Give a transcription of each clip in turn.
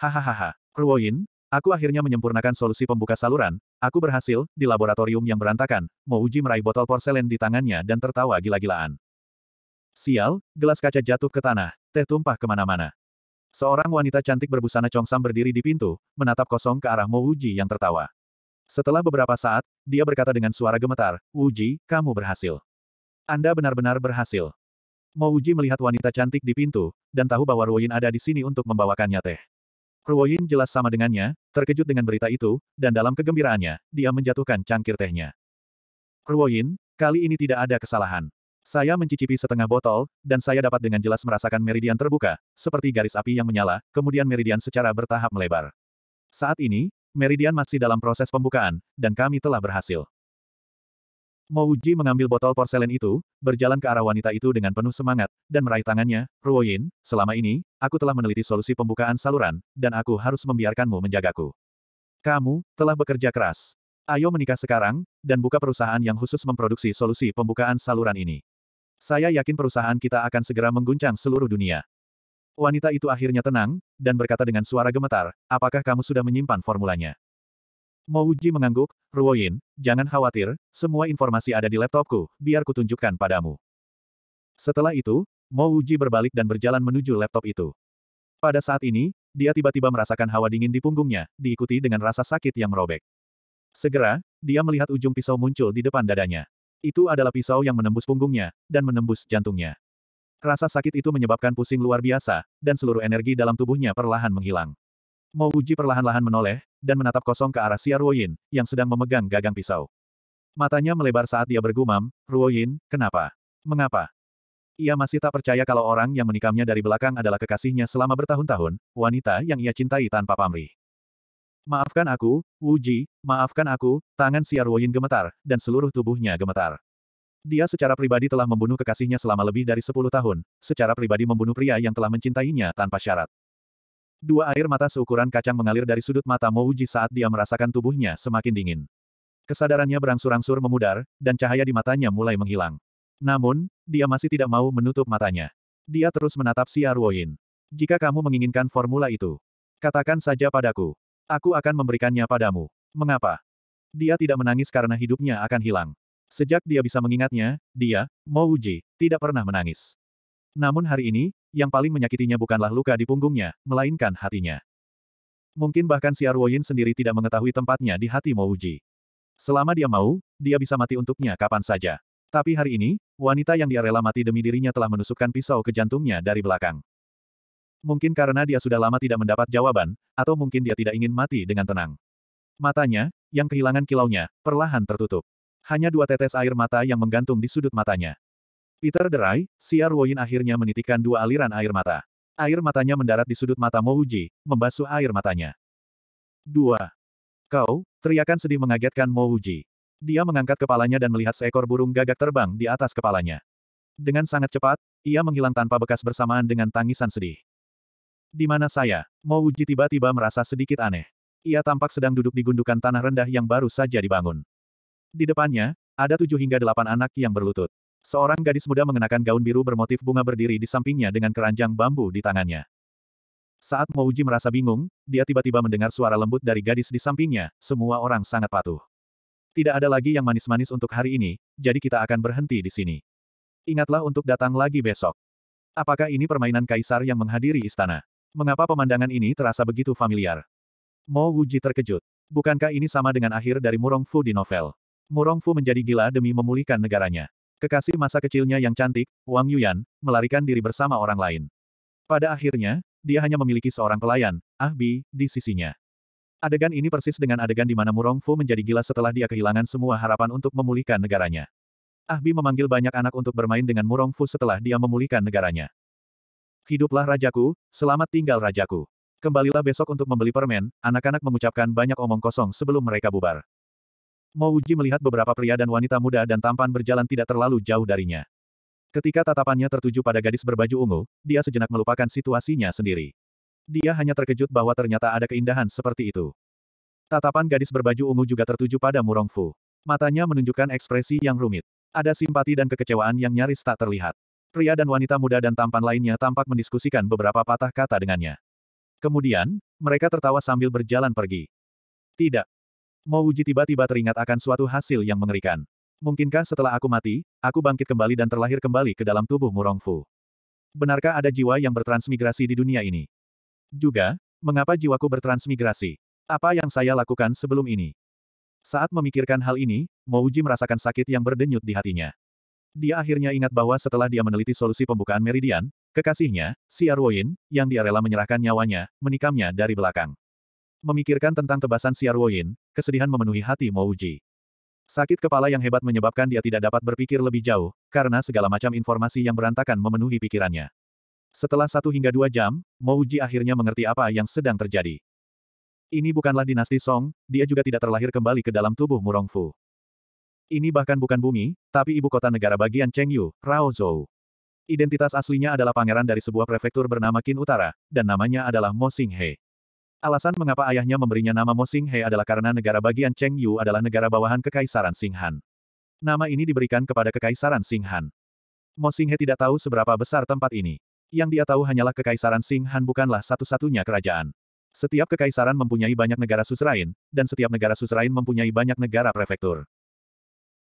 Hahaha, Ruoyin, aku akhirnya menyempurnakan solusi pembuka saluran, aku berhasil, di laboratorium yang berantakan, Uji meraih botol porselen di tangannya dan tertawa gila-gilaan. Sial, gelas kaca jatuh ke tanah, teh tumpah kemana-mana. Seorang wanita cantik berbusana congsam berdiri di pintu, menatap kosong ke arah Mouji yang tertawa. Setelah beberapa saat, dia berkata dengan suara gemetar, Uji, kamu berhasil. Anda benar-benar berhasil. Mouji melihat wanita cantik di pintu, dan tahu bahwa Ruoyin ada di sini untuk membawakannya teh. Huoyin jelas sama dengannya, terkejut dengan berita itu, dan dalam kegembiraannya, dia menjatuhkan cangkir tehnya. Huoyin, kali ini tidak ada kesalahan. Saya mencicipi setengah botol, dan saya dapat dengan jelas merasakan meridian terbuka, seperti garis api yang menyala, kemudian meridian secara bertahap melebar. Saat ini, meridian masih dalam proses pembukaan, dan kami telah berhasil. Mo Uji mengambil botol porselen itu, berjalan ke arah wanita itu dengan penuh semangat, dan meraih tangannya, Ruoyin, selama ini, aku telah meneliti solusi pembukaan saluran, dan aku harus membiarkanmu menjagaku. Kamu, telah bekerja keras. Ayo menikah sekarang, dan buka perusahaan yang khusus memproduksi solusi pembukaan saluran ini. Saya yakin perusahaan kita akan segera mengguncang seluruh dunia. Wanita itu akhirnya tenang, dan berkata dengan suara gemetar, apakah kamu sudah menyimpan formulanya? Mouji mengangguk, Ruoyin, jangan khawatir, semua informasi ada di laptopku, biar kutunjukkan padamu. Setelah itu, Mo berbalik dan berjalan menuju laptop itu. Pada saat ini, dia tiba-tiba merasakan hawa dingin di punggungnya, diikuti dengan rasa sakit yang merobek. Segera, dia melihat ujung pisau muncul di depan dadanya. Itu adalah pisau yang menembus punggungnya, dan menembus jantungnya. Rasa sakit itu menyebabkan pusing luar biasa, dan seluruh energi dalam tubuhnya perlahan menghilang. Mo perlahan-lahan menoleh, dan menatap kosong ke arah Xia Ruoyin, yang sedang memegang gagang pisau. Matanya melebar saat dia bergumam, Ruoyin, kenapa? Mengapa? Ia masih tak percaya kalau orang yang menikamnya dari belakang adalah kekasihnya selama bertahun-tahun, wanita yang ia cintai tanpa pamrih. Maafkan aku, Wuji, maafkan aku, tangan Xia Ruoyin gemetar, dan seluruh tubuhnya gemetar. Dia secara pribadi telah membunuh kekasihnya selama lebih dari 10 tahun, secara pribadi membunuh pria yang telah mencintainya tanpa syarat. Dua air mata seukuran kacang mengalir dari sudut mata Mouji saat dia merasakan tubuhnya semakin dingin. Kesadarannya berangsur-angsur memudar, dan cahaya di matanya mulai menghilang. Namun, dia masih tidak mau menutup matanya. Dia terus menatap si Arwoin. Jika kamu menginginkan formula itu, katakan saja padaku. Aku akan memberikannya padamu. Mengapa? Dia tidak menangis karena hidupnya akan hilang. Sejak dia bisa mengingatnya, dia, Mouji, tidak pernah menangis. Namun hari ini, yang paling menyakitinya bukanlah luka di punggungnya, melainkan hatinya. Mungkin bahkan si Arwoyin sendiri tidak mengetahui tempatnya di hati Mouji. Selama dia mau, dia bisa mati untuknya kapan saja. Tapi hari ini, wanita yang dia rela mati demi dirinya telah menusukkan pisau ke jantungnya dari belakang. Mungkin karena dia sudah lama tidak mendapat jawaban, atau mungkin dia tidak ingin mati dengan tenang. Matanya, yang kehilangan kilaunya, perlahan tertutup. Hanya dua tetes air mata yang menggantung di sudut matanya. Peter derai, Siar Woyin akhirnya menitikkan dua aliran air mata. Air matanya mendarat di sudut mata Mouji, membasuh air matanya. Dua. Kau, teriakan sedih mengagetkan Mouji. Dia mengangkat kepalanya dan melihat seekor burung gagak terbang di atas kepalanya. Dengan sangat cepat, ia menghilang tanpa bekas bersamaan dengan tangisan sedih. Di mana saya? Mouji tiba-tiba merasa sedikit aneh. Ia tampak sedang duduk di gundukan tanah rendah yang baru saja dibangun. Di depannya, ada tujuh hingga delapan anak yang berlutut. Seorang gadis muda mengenakan gaun biru bermotif bunga berdiri di sampingnya dengan keranjang bambu di tangannya. Saat Mouji merasa bingung, dia tiba-tiba mendengar suara lembut dari gadis di sampingnya, semua orang sangat patuh. Tidak ada lagi yang manis-manis untuk hari ini, jadi kita akan berhenti di sini. Ingatlah untuk datang lagi besok. Apakah ini permainan kaisar yang menghadiri istana? Mengapa pemandangan ini terasa begitu familiar? Mo Wuji terkejut. Bukankah ini sama dengan akhir dari Murong Fu di novel? Murong Fu menjadi gila demi memulihkan negaranya. Kekasih masa kecilnya yang cantik, Wang Yuyan, melarikan diri bersama orang lain. Pada akhirnya, dia hanya memiliki seorang pelayan, Ah Bi, di sisinya. Adegan ini persis dengan adegan di mana Murong Fu menjadi gila setelah dia kehilangan semua harapan untuk memulihkan negaranya. Ah Bi memanggil banyak anak untuk bermain dengan Murong Fu setelah dia memulihkan negaranya. Hiduplah rajaku, selamat tinggal rajaku. Kembalilah besok untuk membeli permen, anak-anak mengucapkan banyak omong kosong sebelum mereka bubar. Mo Uji melihat beberapa pria dan wanita muda dan tampan berjalan tidak terlalu jauh darinya. Ketika tatapannya tertuju pada gadis berbaju ungu, dia sejenak melupakan situasinya sendiri. Dia hanya terkejut bahwa ternyata ada keindahan seperti itu. Tatapan gadis berbaju ungu juga tertuju pada Murong Fu. Matanya menunjukkan ekspresi yang rumit. Ada simpati dan kekecewaan yang nyaris tak terlihat. Pria dan wanita muda dan tampan lainnya tampak mendiskusikan beberapa patah kata dengannya. Kemudian, mereka tertawa sambil berjalan pergi. Tidak, Mouji tiba-tiba teringat akan suatu hasil yang mengerikan. Mungkinkah setelah aku mati, aku bangkit kembali dan terlahir kembali ke dalam tubuh Murongfu? Benarkah ada jiwa yang bertransmigrasi di dunia ini? Juga, mengapa jiwaku bertransmigrasi? Apa yang saya lakukan sebelum ini? Saat memikirkan hal ini, Mouji merasakan sakit yang berdenyut di hatinya. Dia akhirnya ingat bahwa setelah dia meneliti solusi pembukaan meridian, kekasihnya, si Arwoin, yang dia rela menyerahkan nyawanya, menikamnya dari belakang. Memikirkan tentang tebasan Siar Yin, kesedihan memenuhi hati Mouji. Sakit kepala yang hebat menyebabkan dia tidak dapat berpikir lebih jauh, karena segala macam informasi yang berantakan memenuhi pikirannya. Setelah satu hingga dua jam, Mouji akhirnya mengerti apa yang sedang terjadi. Ini bukanlah dinasti Song, dia juga tidak terlahir kembali ke dalam tubuh Murong Fu. Ini bahkan bukan bumi, tapi ibu kota negara bagian Chengyu, Raozhou. Identitas aslinya adalah pangeran dari sebuah prefektur bernama Qin Utara, dan namanya adalah Mo Xinghe. Alasan mengapa ayahnya memberinya nama Mo Sing He adalah karena negara bagian Cheng Yu adalah negara bawahan Kekaisaran Singhan. Nama ini diberikan kepada Kekaisaran Singhan. Mo Sing He tidak tahu seberapa besar tempat ini. Yang dia tahu hanyalah Kekaisaran Singhan bukanlah satu-satunya kerajaan. Setiap kekaisaran mempunyai banyak negara suzerain, dan setiap negara suzerain mempunyai banyak negara prefektur.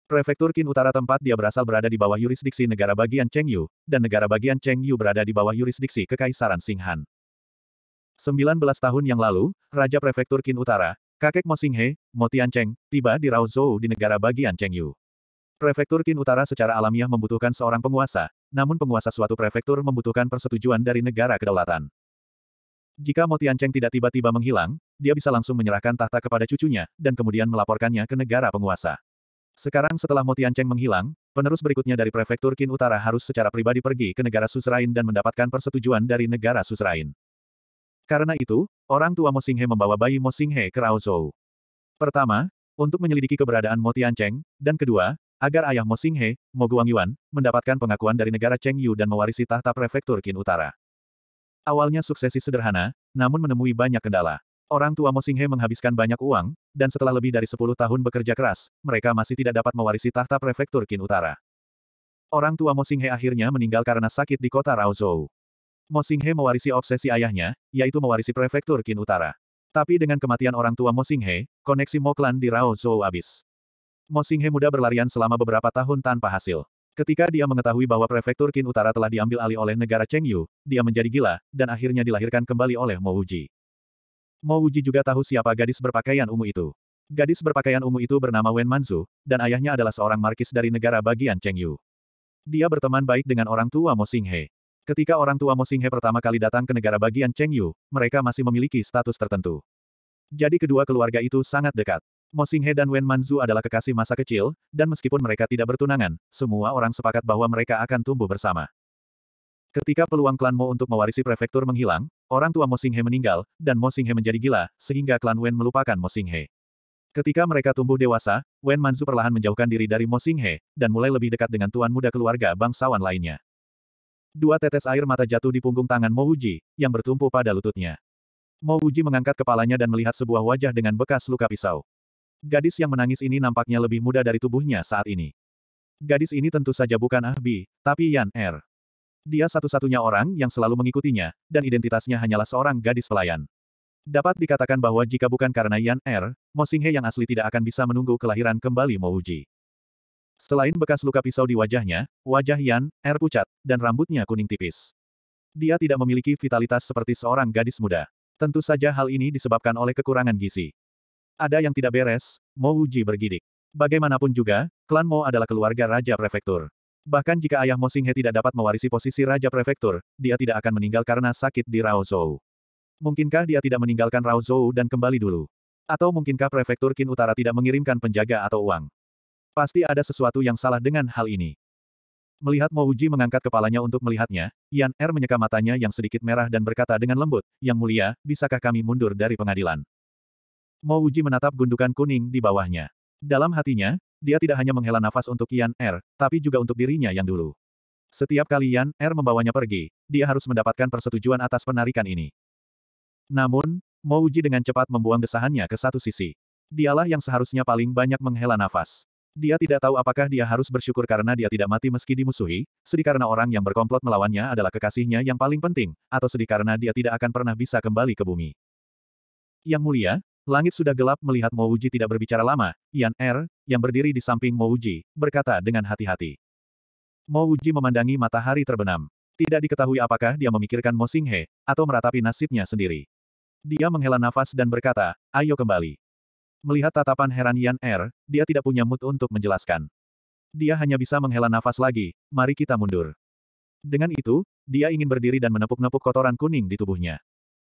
Prefektur Qin Utara tempat dia berasal berada di bawah yurisdiksi negara bagian Cheng Yu, dan negara bagian Cheng Yu berada di bawah yurisdiksi Kekaisaran Singhan. 19 tahun yang lalu, Raja Prefektur Qin Utara, kakek Mo Xinghe, Mo Tiancheng, tiba di Raozhou di negara bagian Chengyu. Prefektur Qin Utara secara alamiah membutuhkan seorang penguasa, namun penguasa suatu prefektur membutuhkan persetujuan dari negara kedaulatan. Jika Mo Tiancheng tidak tiba-tiba menghilang, dia bisa langsung menyerahkan tahta kepada cucunya, dan kemudian melaporkannya ke negara penguasa. Sekarang setelah Mo Tiancheng menghilang, penerus berikutnya dari Prefektur Qin Utara harus secara pribadi pergi ke negara Susrain dan mendapatkan persetujuan dari negara Susrain. Karena itu, orang tua Mo Xinghe membawa bayi Mo Xinghe ke Raozhou. Pertama, untuk menyelidiki keberadaan Mo Tiancheng, dan kedua, agar ayah Mo Xinghe, Mo Guangyuan, mendapatkan pengakuan dari negara Cheng Yu dan mewarisi tahta prefektur Qin Utara. Awalnya suksesi sederhana, namun menemui banyak kendala. Orang tua Mo Xinghe menghabiskan banyak uang, dan setelah lebih dari 10 tahun bekerja keras, mereka masih tidak dapat mewarisi tahta prefektur Qin Utara. Orang tua Mo Xinghe akhirnya meninggal karena sakit di kota Raozhou. Mo Singhe mewarisi obsesi ayahnya, yaitu mewarisi prefektur Qin Utara. Tapi dengan kematian orang tua Mo Singhe, koneksi Mo Clan di Rao Zhou habis. Mo Singhe muda berlarian selama beberapa tahun tanpa hasil. Ketika dia mengetahui bahwa prefektur Qin Utara telah diambil alih oleh negara Cheng Yu, dia menjadi gila, dan akhirnya dilahirkan kembali oleh Mo Wuji. Mo Wuji juga tahu siapa gadis berpakaian ungu itu. Gadis berpakaian ungu itu bernama Wen Manzu, dan ayahnya adalah seorang markis dari negara bagian Cheng Yu. Dia berteman baik dengan orang tua Mo Singhe. Ketika orang tua Mo Singhe pertama kali datang ke negara bagian Cheng Yu, mereka masih memiliki status tertentu. Jadi kedua keluarga itu sangat dekat. Mo Singhe dan Wen Manzu adalah kekasih masa kecil, dan meskipun mereka tidak bertunangan, semua orang sepakat bahwa mereka akan tumbuh bersama. Ketika peluang klan Mo untuk mewarisi prefektur menghilang, orang tua Mo Singhe meninggal, dan Mo Singhe menjadi gila, sehingga klan Wen melupakan Mo Singhe. Ketika mereka tumbuh dewasa, Wen Manzu perlahan menjauhkan diri dari Mo Singhe, dan mulai lebih dekat dengan tuan muda keluarga bangsawan lainnya. Dua tetes air mata jatuh di punggung tangan Mo Mouji, yang bertumpu pada lututnya. Mo Mouji mengangkat kepalanya dan melihat sebuah wajah dengan bekas luka pisau. Gadis yang menangis ini nampaknya lebih muda dari tubuhnya saat ini. Gadis ini tentu saja bukan Ah Bi, tapi Yan Er. Dia satu-satunya orang yang selalu mengikutinya, dan identitasnya hanyalah seorang gadis pelayan. Dapat dikatakan bahwa jika bukan karena Yan Er, Mo Mosinghe yang asli tidak akan bisa menunggu kelahiran kembali Mo Mouji. Selain bekas luka pisau di wajahnya, wajah Yan, air pucat, dan rambutnya kuning tipis. Dia tidak memiliki vitalitas seperti seorang gadis muda. Tentu saja hal ini disebabkan oleh kekurangan gizi. Ada yang tidak beres, Mo Uji bergidik. Bagaimanapun juga, klan Mo adalah keluarga Raja Prefektur. Bahkan jika ayah Mo Singhe tidak dapat mewarisi posisi Raja Prefektur, dia tidak akan meninggal karena sakit di Rao Raozhou. Mungkinkah dia tidak meninggalkan Rao Raozhou dan kembali dulu? Atau mungkinkah Prefektur Qin Utara tidak mengirimkan penjaga atau uang? Pasti ada sesuatu yang salah dengan hal ini. Melihat Mouji mengangkat kepalanya untuk melihatnya, Yan Er menyeka matanya yang sedikit merah dan berkata dengan lembut, Yang mulia, bisakah kami mundur dari pengadilan? Mouji menatap gundukan kuning di bawahnya. Dalam hatinya, dia tidak hanya menghela nafas untuk Yan Er, tapi juga untuk dirinya yang dulu. Setiap kali Yan Er membawanya pergi, dia harus mendapatkan persetujuan atas penarikan ini. Namun, Mouji dengan cepat membuang desahannya ke satu sisi. Dialah yang seharusnya paling banyak menghela nafas. Dia tidak tahu apakah dia harus bersyukur karena dia tidak mati meski dimusuhi, sedih karena orang yang berkomplot melawannya adalah kekasihnya yang paling penting, atau sedih karena dia tidak akan pernah bisa kembali ke bumi. Yang mulia, langit sudah gelap melihat Mouji tidak berbicara lama, Yan Er, yang berdiri di samping Mouji, berkata dengan hati-hati. Mouji memandangi matahari terbenam. Tidak diketahui apakah dia memikirkan Mo Singhe, atau meratapi nasibnya sendiri. Dia menghela nafas dan berkata, ayo kembali. Melihat tatapan heran Yan Er, dia tidak punya mood untuk menjelaskan. Dia hanya bisa menghela nafas lagi, mari kita mundur. Dengan itu, dia ingin berdiri dan menepuk-nepuk kotoran kuning di tubuhnya.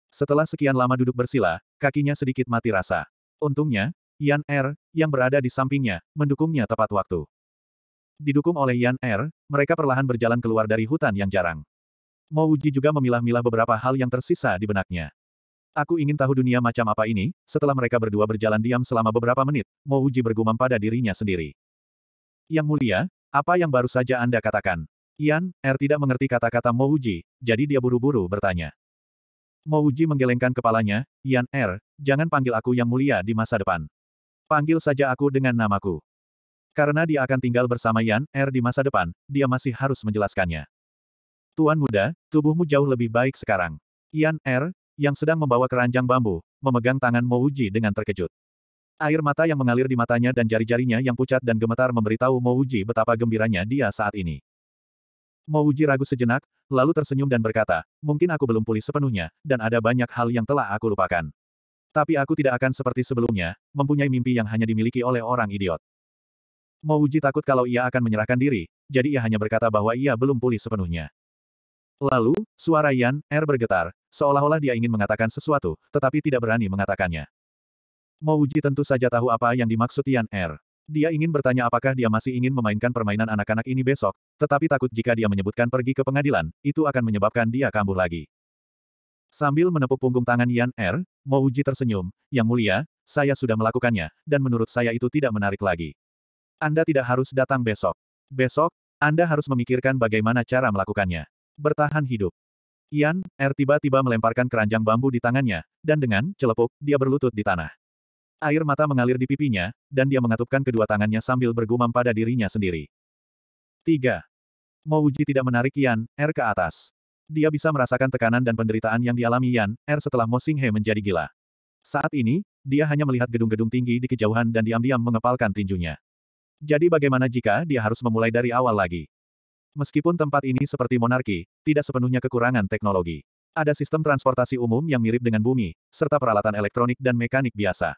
Setelah sekian lama duduk bersila, kakinya sedikit mati rasa. Untungnya, Yan Er, yang berada di sampingnya, mendukungnya tepat waktu. Didukung oleh Yan Er, mereka perlahan berjalan keluar dari hutan yang jarang. Mo juga memilah-milah beberapa hal yang tersisa di benaknya. Aku ingin tahu dunia macam apa ini, setelah mereka berdua berjalan diam selama beberapa menit, Uji bergumam pada dirinya sendiri. Yang mulia, apa yang baru saja Anda katakan? Yan, R er tidak mengerti kata-kata Mouji, jadi dia buru-buru bertanya. Mouji menggelengkan kepalanya, Yan R, er, jangan panggil aku yang mulia di masa depan. Panggil saja aku dengan namaku. Karena dia akan tinggal bersama Yan R er di masa depan, dia masih harus menjelaskannya. Tuan muda, tubuhmu jauh lebih baik sekarang. Yan R, yang sedang membawa keranjang bambu, memegang tangan Mo Uji dengan terkejut. Air mata yang mengalir di matanya dan jari-jarinya yang pucat dan gemetar memberitahu Uji betapa gembiranya dia saat ini. Mo Uji ragu sejenak, lalu tersenyum dan berkata, mungkin aku belum pulih sepenuhnya, dan ada banyak hal yang telah aku lupakan. Tapi aku tidak akan seperti sebelumnya, mempunyai mimpi yang hanya dimiliki oleh orang idiot. Mo Uji takut kalau ia akan menyerahkan diri, jadi ia hanya berkata bahwa ia belum pulih sepenuhnya. Lalu, suara Yan Er bergetar, seolah-olah dia ingin mengatakan sesuatu, tetapi tidak berani mengatakannya. Mo tentu saja tahu apa yang dimaksud Yan Er. Dia ingin bertanya apakah dia masih ingin memainkan permainan anak-anak ini besok, tetapi takut jika dia menyebutkan pergi ke pengadilan, itu akan menyebabkan dia kambuh lagi. Sambil menepuk punggung tangan Yan Er, Mo tersenyum, Yang mulia, saya sudah melakukannya, dan menurut saya itu tidak menarik lagi. Anda tidak harus datang besok. Besok, Anda harus memikirkan bagaimana cara melakukannya. Bertahan hidup. Ian Er tiba-tiba melemparkan keranjang bambu di tangannya, dan dengan celepuk, dia berlutut di tanah. Air mata mengalir di pipinya, dan dia mengatupkan kedua tangannya sambil bergumam pada dirinya sendiri. 3. Mouji tidak menarik Yan, Er ke atas. Dia bisa merasakan tekanan dan penderitaan yang dialami Yan, Er setelah Mo Singhe menjadi gila. Saat ini, dia hanya melihat gedung-gedung tinggi di kejauhan dan diam-diam mengepalkan tinjunya. Jadi bagaimana jika dia harus memulai dari awal lagi? Meskipun tempat ini seperti monarki, tidak sepenuhnya kekurangan teknologi. Ada sistem transportasi umum yang mirip dengan bumi, serta peralatan elektronik dan mekanik biasa.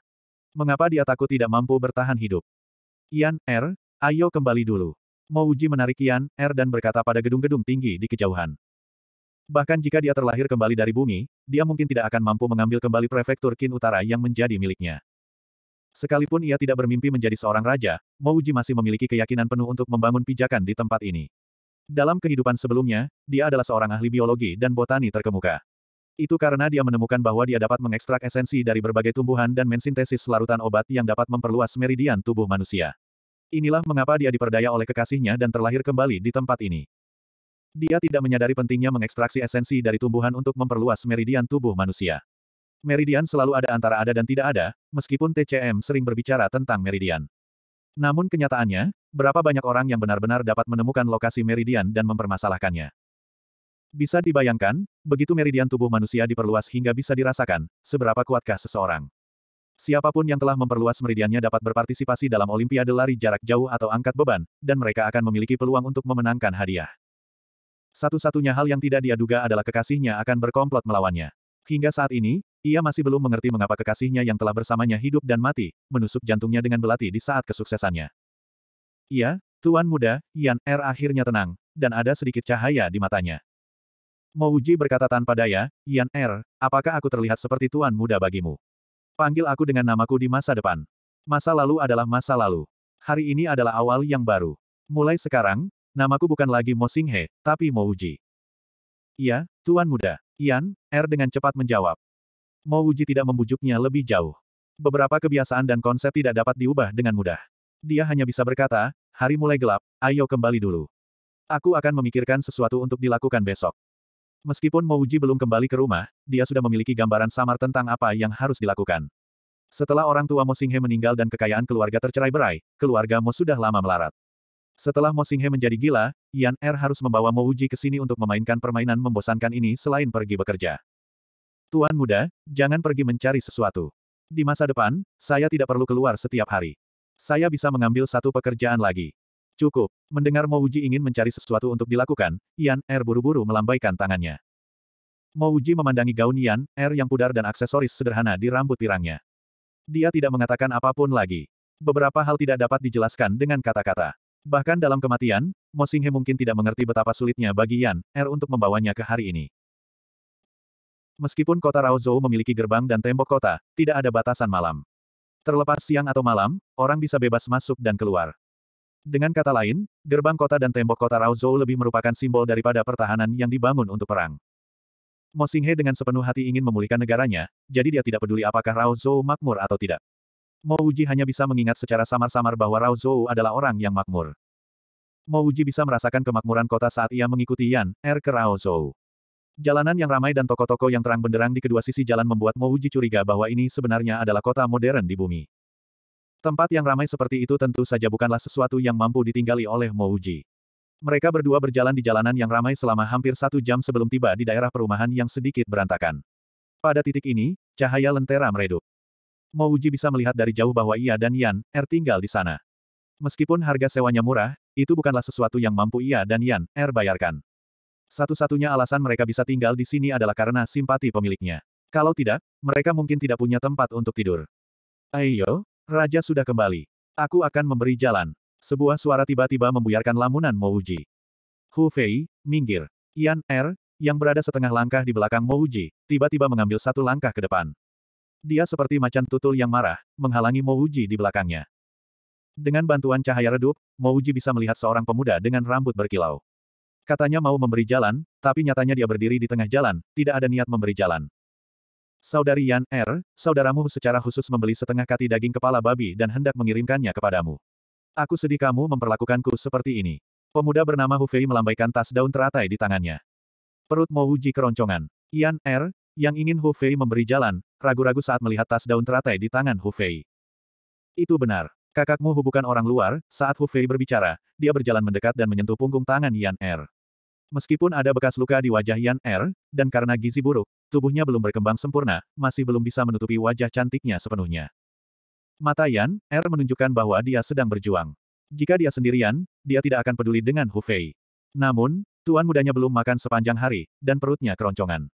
Mengapa dia takut tidak mampu bertahan hidup? Yan, R, er, ayo kembali dulu. Mouji menarik Yan, R er dan berkata pada gedung-gedung tinggi di kejauhan. Bahkan jika dia terlahir kembali dari bumi, dia mungkin tidak akan mampu mengambil kembali prefektur Kin Utara yang menjadi miliknya. Sekalipun ia tidak bermimpi menjadi seorang raja, Mouji masih memiliki keyakinan penuh untuk membangun pijakan di tempat ini. Dalam kehidupan sebelumnya, dia adalah seorang ahli biologi dan botani terkemuka. Itu karena dia menemukan bahwa dia dapat mengekstrak esensi dari berbagai tumbuhan dan mensintesis larutan obat yang dapat memperluas meridian tubuh manusia. Inilah mengapa dia diperdaya oleh kekasihnya dan terlahir kembali di tempat ini. Dia tidak menyadari pentingnya mengekstraksi esensi dari tumbuhan untuk memperluas meridian tubuh manusia. Meridian selalu ada antara ada dan tidak ada, meskipun TCM sering berbicara tentang meridian. Namun kenyataannya, berapa banyak orang yang benar-benar dapat menemukan lokasi meridian dan mempermasalahkannya. Bisa dibayangkan, begitu meridian tubuh manusia diperluas hingga bisa dirasakan, seberapa kuatkah seseorang. Siapapun yang telah memperluas meridiannya dapat berpartisipasi dalam olimpiade lari jarak jauh atau angkat beban, dan mereka akan memiliki peluang untuk memenangkan hadiah. Satu-satunya hal yang tidak dia duga adalah kekasihnya akan berkomplot melawannya. Hingga saat ini, ia masih belum mengerti mengapa kekasihnya yang telah bersamanya hidup dan mati, menusuk jantungnya dengan belati di saat kesuksesannya. Ya, Tuan Muda, Yan Er akhirnya tenang, dan ada sedikit cahaya di matanya. Mouji berkata tanpa daya, Yan Er, apakah aku terlihat seperti Tuan Muda bagimu? Panggil aku dengan namaku di masa depan. Masa lalu adalah masa lalu. Hari ini adalah awal yang baru. Mulai sekarang, namaku bukan lagi Mo Singhe, tapi Mouji. Iya, Tuan Muda. Yan Er dengan cepat menjawab. Mo Uji tidak membujuknya lebih jauh. Beberapa kebiasaan dan konsep tidak dapat diubah dengan mudah. Dia hanya bisa berkata, hari mulai gelap, ayo kembali dulu. Aku akan memikirkan sesuatu untuk dilakukan besok. Meskipun Mo Uji belum kembali ke rumah, dia sudah memiliki gambaran samar tentang apa yang harus dilakukan. Setelah orang tua Mo Singhe meninggal dan kekayaan keluarga tercerai berai, keluarga Mo sudah lama melarat. Setelah Mo Singhe menjadi gila, Yan Er harus membawa Mo Uji ke sini untuk memainkan permainan membosankan ini selain pergi bekerja. Tuan muda, jangan pergi mencari sesuatu. Di masa depan, saya tidak perlu keluar setiap hari. Saya bisa mengambil satu pekerjaan lagi. Cukup. Mendengar Mouji ingin mencari sesuatu untuk dilakukan, Yan Er buru-buru melambaikan tangannya. Mouji memandangi gaun Yan Er yang pudar dan aksesoris sederhana di rambut pirangnya. Dia tidak mengatakan apapun lagi. Beberapa hal tidak dapat dijelaskan dengan kata-kata. Bahkan dalam kematian, Mo Mosinghe mungkin tidak mengerti betapa sulitnya bagi Yan Er untuk membawanya ke hari ini. Meskipun kota Raozhou memiliki gerbang dan tembok kota, tidak ada batasan malam. Terlepas siang atau malam, orang bisa bebas masuk dan keluar. Dengan kata lain, gerbang kota dan tembok kota Raozhou lebih merupakan simbol daripada pertahanan yang dibangun untuk perang. Mo Singhe dengan sepenuh hati ingin memulihkan negaranya, jadi dia tidak peduli apakah Raozhou makmur atau tidak. Mo Uji hanya bisa mengingat secara samar-samar bahwa Raozhou adalah orang yang makmur. Mo Uji bisa merasakan kemakmuran kota saat ia mengikuti Yan R. ke Raozhou. Jalanan yang ramai dan toko-toko yang terang benderang di kedua sisi jalan membuat Mouji curiga bahwa ini sebenarnya adalah kota modern di bumi. Tempat yang ramai seperti itu tentu saja bukanlah sesuatu yang mampu ditinggali oleh Mouji. Mereka berdua berjalan di jalanan yang ramai selama hampir satu jam sebelum tiba di daerah perumahan yang sedikit berantakan. Pada titik ini, cahaya lentera meredup. Mouji bisa melihat dari jauh bahwa ia dan Yan, Er tinggal di sana. Meskipun harga sewanya murah, itu bukanlah sesuatu yang mampu ia dan Yan Er bayarkan. Satu-satunya alasan mereka bisa tinggal di sini adalah karena simpati pemiliknya. Kalau tidak, mereka mungkin tidak punya tempat untuk tidur. Ayo, Raja sudah kembali. Aku akan memberi jalan. Sebuah suara tiba-tiba membuyarkan lamunan Mouji. Hu Fei, minggir. Yan Er, yang berada setengah langkah di belakang Mouji, tiba-tiba mengambil satu langkah ke depan. Dia seperti macan tutul yang marah, menghalangi Mouji di belakangnya. Dengan bantuan cahaya redup, Mouji bisa melihat seorang pemuda dengan rambut berkilau. Katanya mau memberi jalan, tapi nyatanya dia berdiri di tengah jalan, tidak ada niat memberi jalan. Saudari Yan R, er, saudaramu secara khusus membeli setengah kati daging kepala babi dan hendak mengirimkannya kepadamu. Aku sedih kamu memperlakukanku seperti ini. Pemuda bernama Hufei melambaikan tas daun teratai di tangannya. Perut mau uji keroncongan. Yan R, er, yang ingin Hufei memberi jalan, ragu-ragu saat melihat tas daun teratai di tangan Hufei. Itu benar. Kakakmu bukan orang luar, saat Hu Fei berbicara, dia berjalan mendekat dan menyentuh punggung tangan Yan Er. Meskipun ada bekas luka di wajah Yan Er, dan karena gizi buruk, tubuhnya belum berkembang sempurna, masih belum bisa menutupi wajah cantiknya sepenuhnya. Mata Yan Er menunjukkan bahwa dia sedang berjuang. Jika dia sendirian, dia tidak akan peduli dengan Hu Fei. Namun, tuan mudanya belum makan sepanjang hari, dan perutnya keroncongan.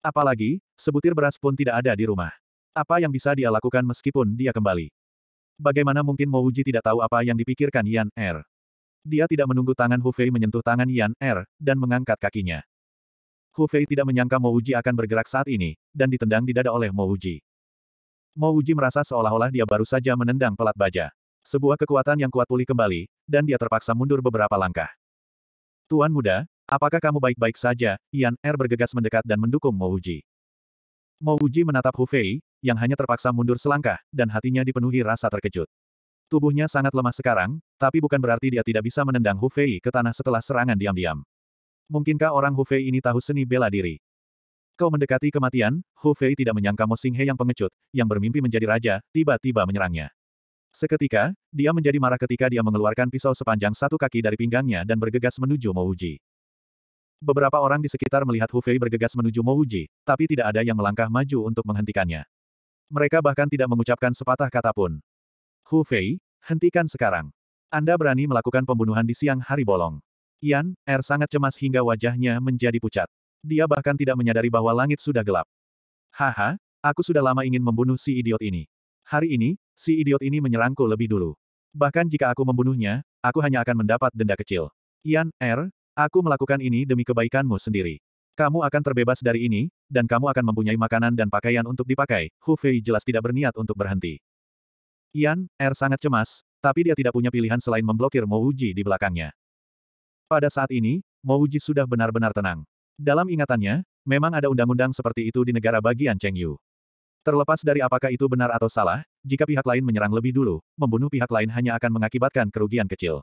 Apalagi, sebutir beras pun tidak ada di rumah. Apa yang bisa dia lakukan meskipun dia kembali? Bagaimana mungkin Mo Uji tidak tahu apa yang dipikirkan Yan Er? Dia tidak menunggu tangan Hu Fei menyentuh tangan Yan Er, dan mengangkat kakinya. Hu Fei tidak menyangka Mo Uji akan bergerak saat ini, dan ditendang di dada oleh Mo Uji. Mo Uji merasa seolah-olah dia baru saja menendang pelat baja. Sebuah kekuatan yang kuat pulih kembali, dan dia terpaksa mundur beberapa langkah. Tuan muda, apakah kamu baik-baik saja? Yan Er bergegas mendekat dan mendukung Mo Uji. Mo Uji menatap Hu Fei, yang hanya terpaksa mundur selangkah, dan hatinya dipenuhi rasa terkejut. Tubuhnya sangat lemah sekarang, tapi bukan berarti dia tidak bisa menendang Hu Fei ke tanah setelah serangan diam-diam. Mungkinkah orang Hu Fei ini tahu seni bela diri? Kau mendekati kematian, Hu Fei tidak menyangka Mo Xinghe yang pengecut, yang bermimpi menjadi raja, tiba-tiba menyerangnya. Seketika, dia menjadi marah ketika dia mengeluarkan pisau sepanjang satu kaki dari pinggangnya dan bergegas menuju Mo Uji. Beberapa orang di sekitar melihat Hu Fei bergegas menuju Mo Uji, tapi tidak ada yang melangkah maju untuk menghentikannya. Mereka bahkan tidak mengucapkan sepatah kata pun. Hu Fei, hentikan sekarang. Anda berani melakukan pembunuhan di siang hari bolong. Yan, Er sangat cemas hingga wajahnya menjadi pucat. Dia bahkan tidak menyadari bahwa langit sudah gelap. Haha, aku sudah lama ingin membunuh si idiot ini. Hari ini, si idiot ini menyerangku lebih dulu. Bahkan jika aku membunuhnya, aku hanya akan mendapat denda kecil. Yan, Er, aku melakukan ini demi kebaikanmu sendiri. Kamu akan terbebas dari ini, dan kamu akan mempunyai makanan dan pakaian untuk dipakai. Hu Fei jelas tidak berniat untuk berhenti. Yan, Er sangat cemas, tapi dia tidak punya pilihan selain memblokir Mo Uji di belakangnya. Pada saat ini, Mo Uji sudah benar-benar tenang. Dalam ingatannya, memang ada undang-undang seperti itu di negara bagian Cheng Yu. Terlepas dari apakah itu benar atau salah, jika pihak lain menyerang lebih dulu, membunuh pihak lain hanya akan mengakibatkan kerugian kecil.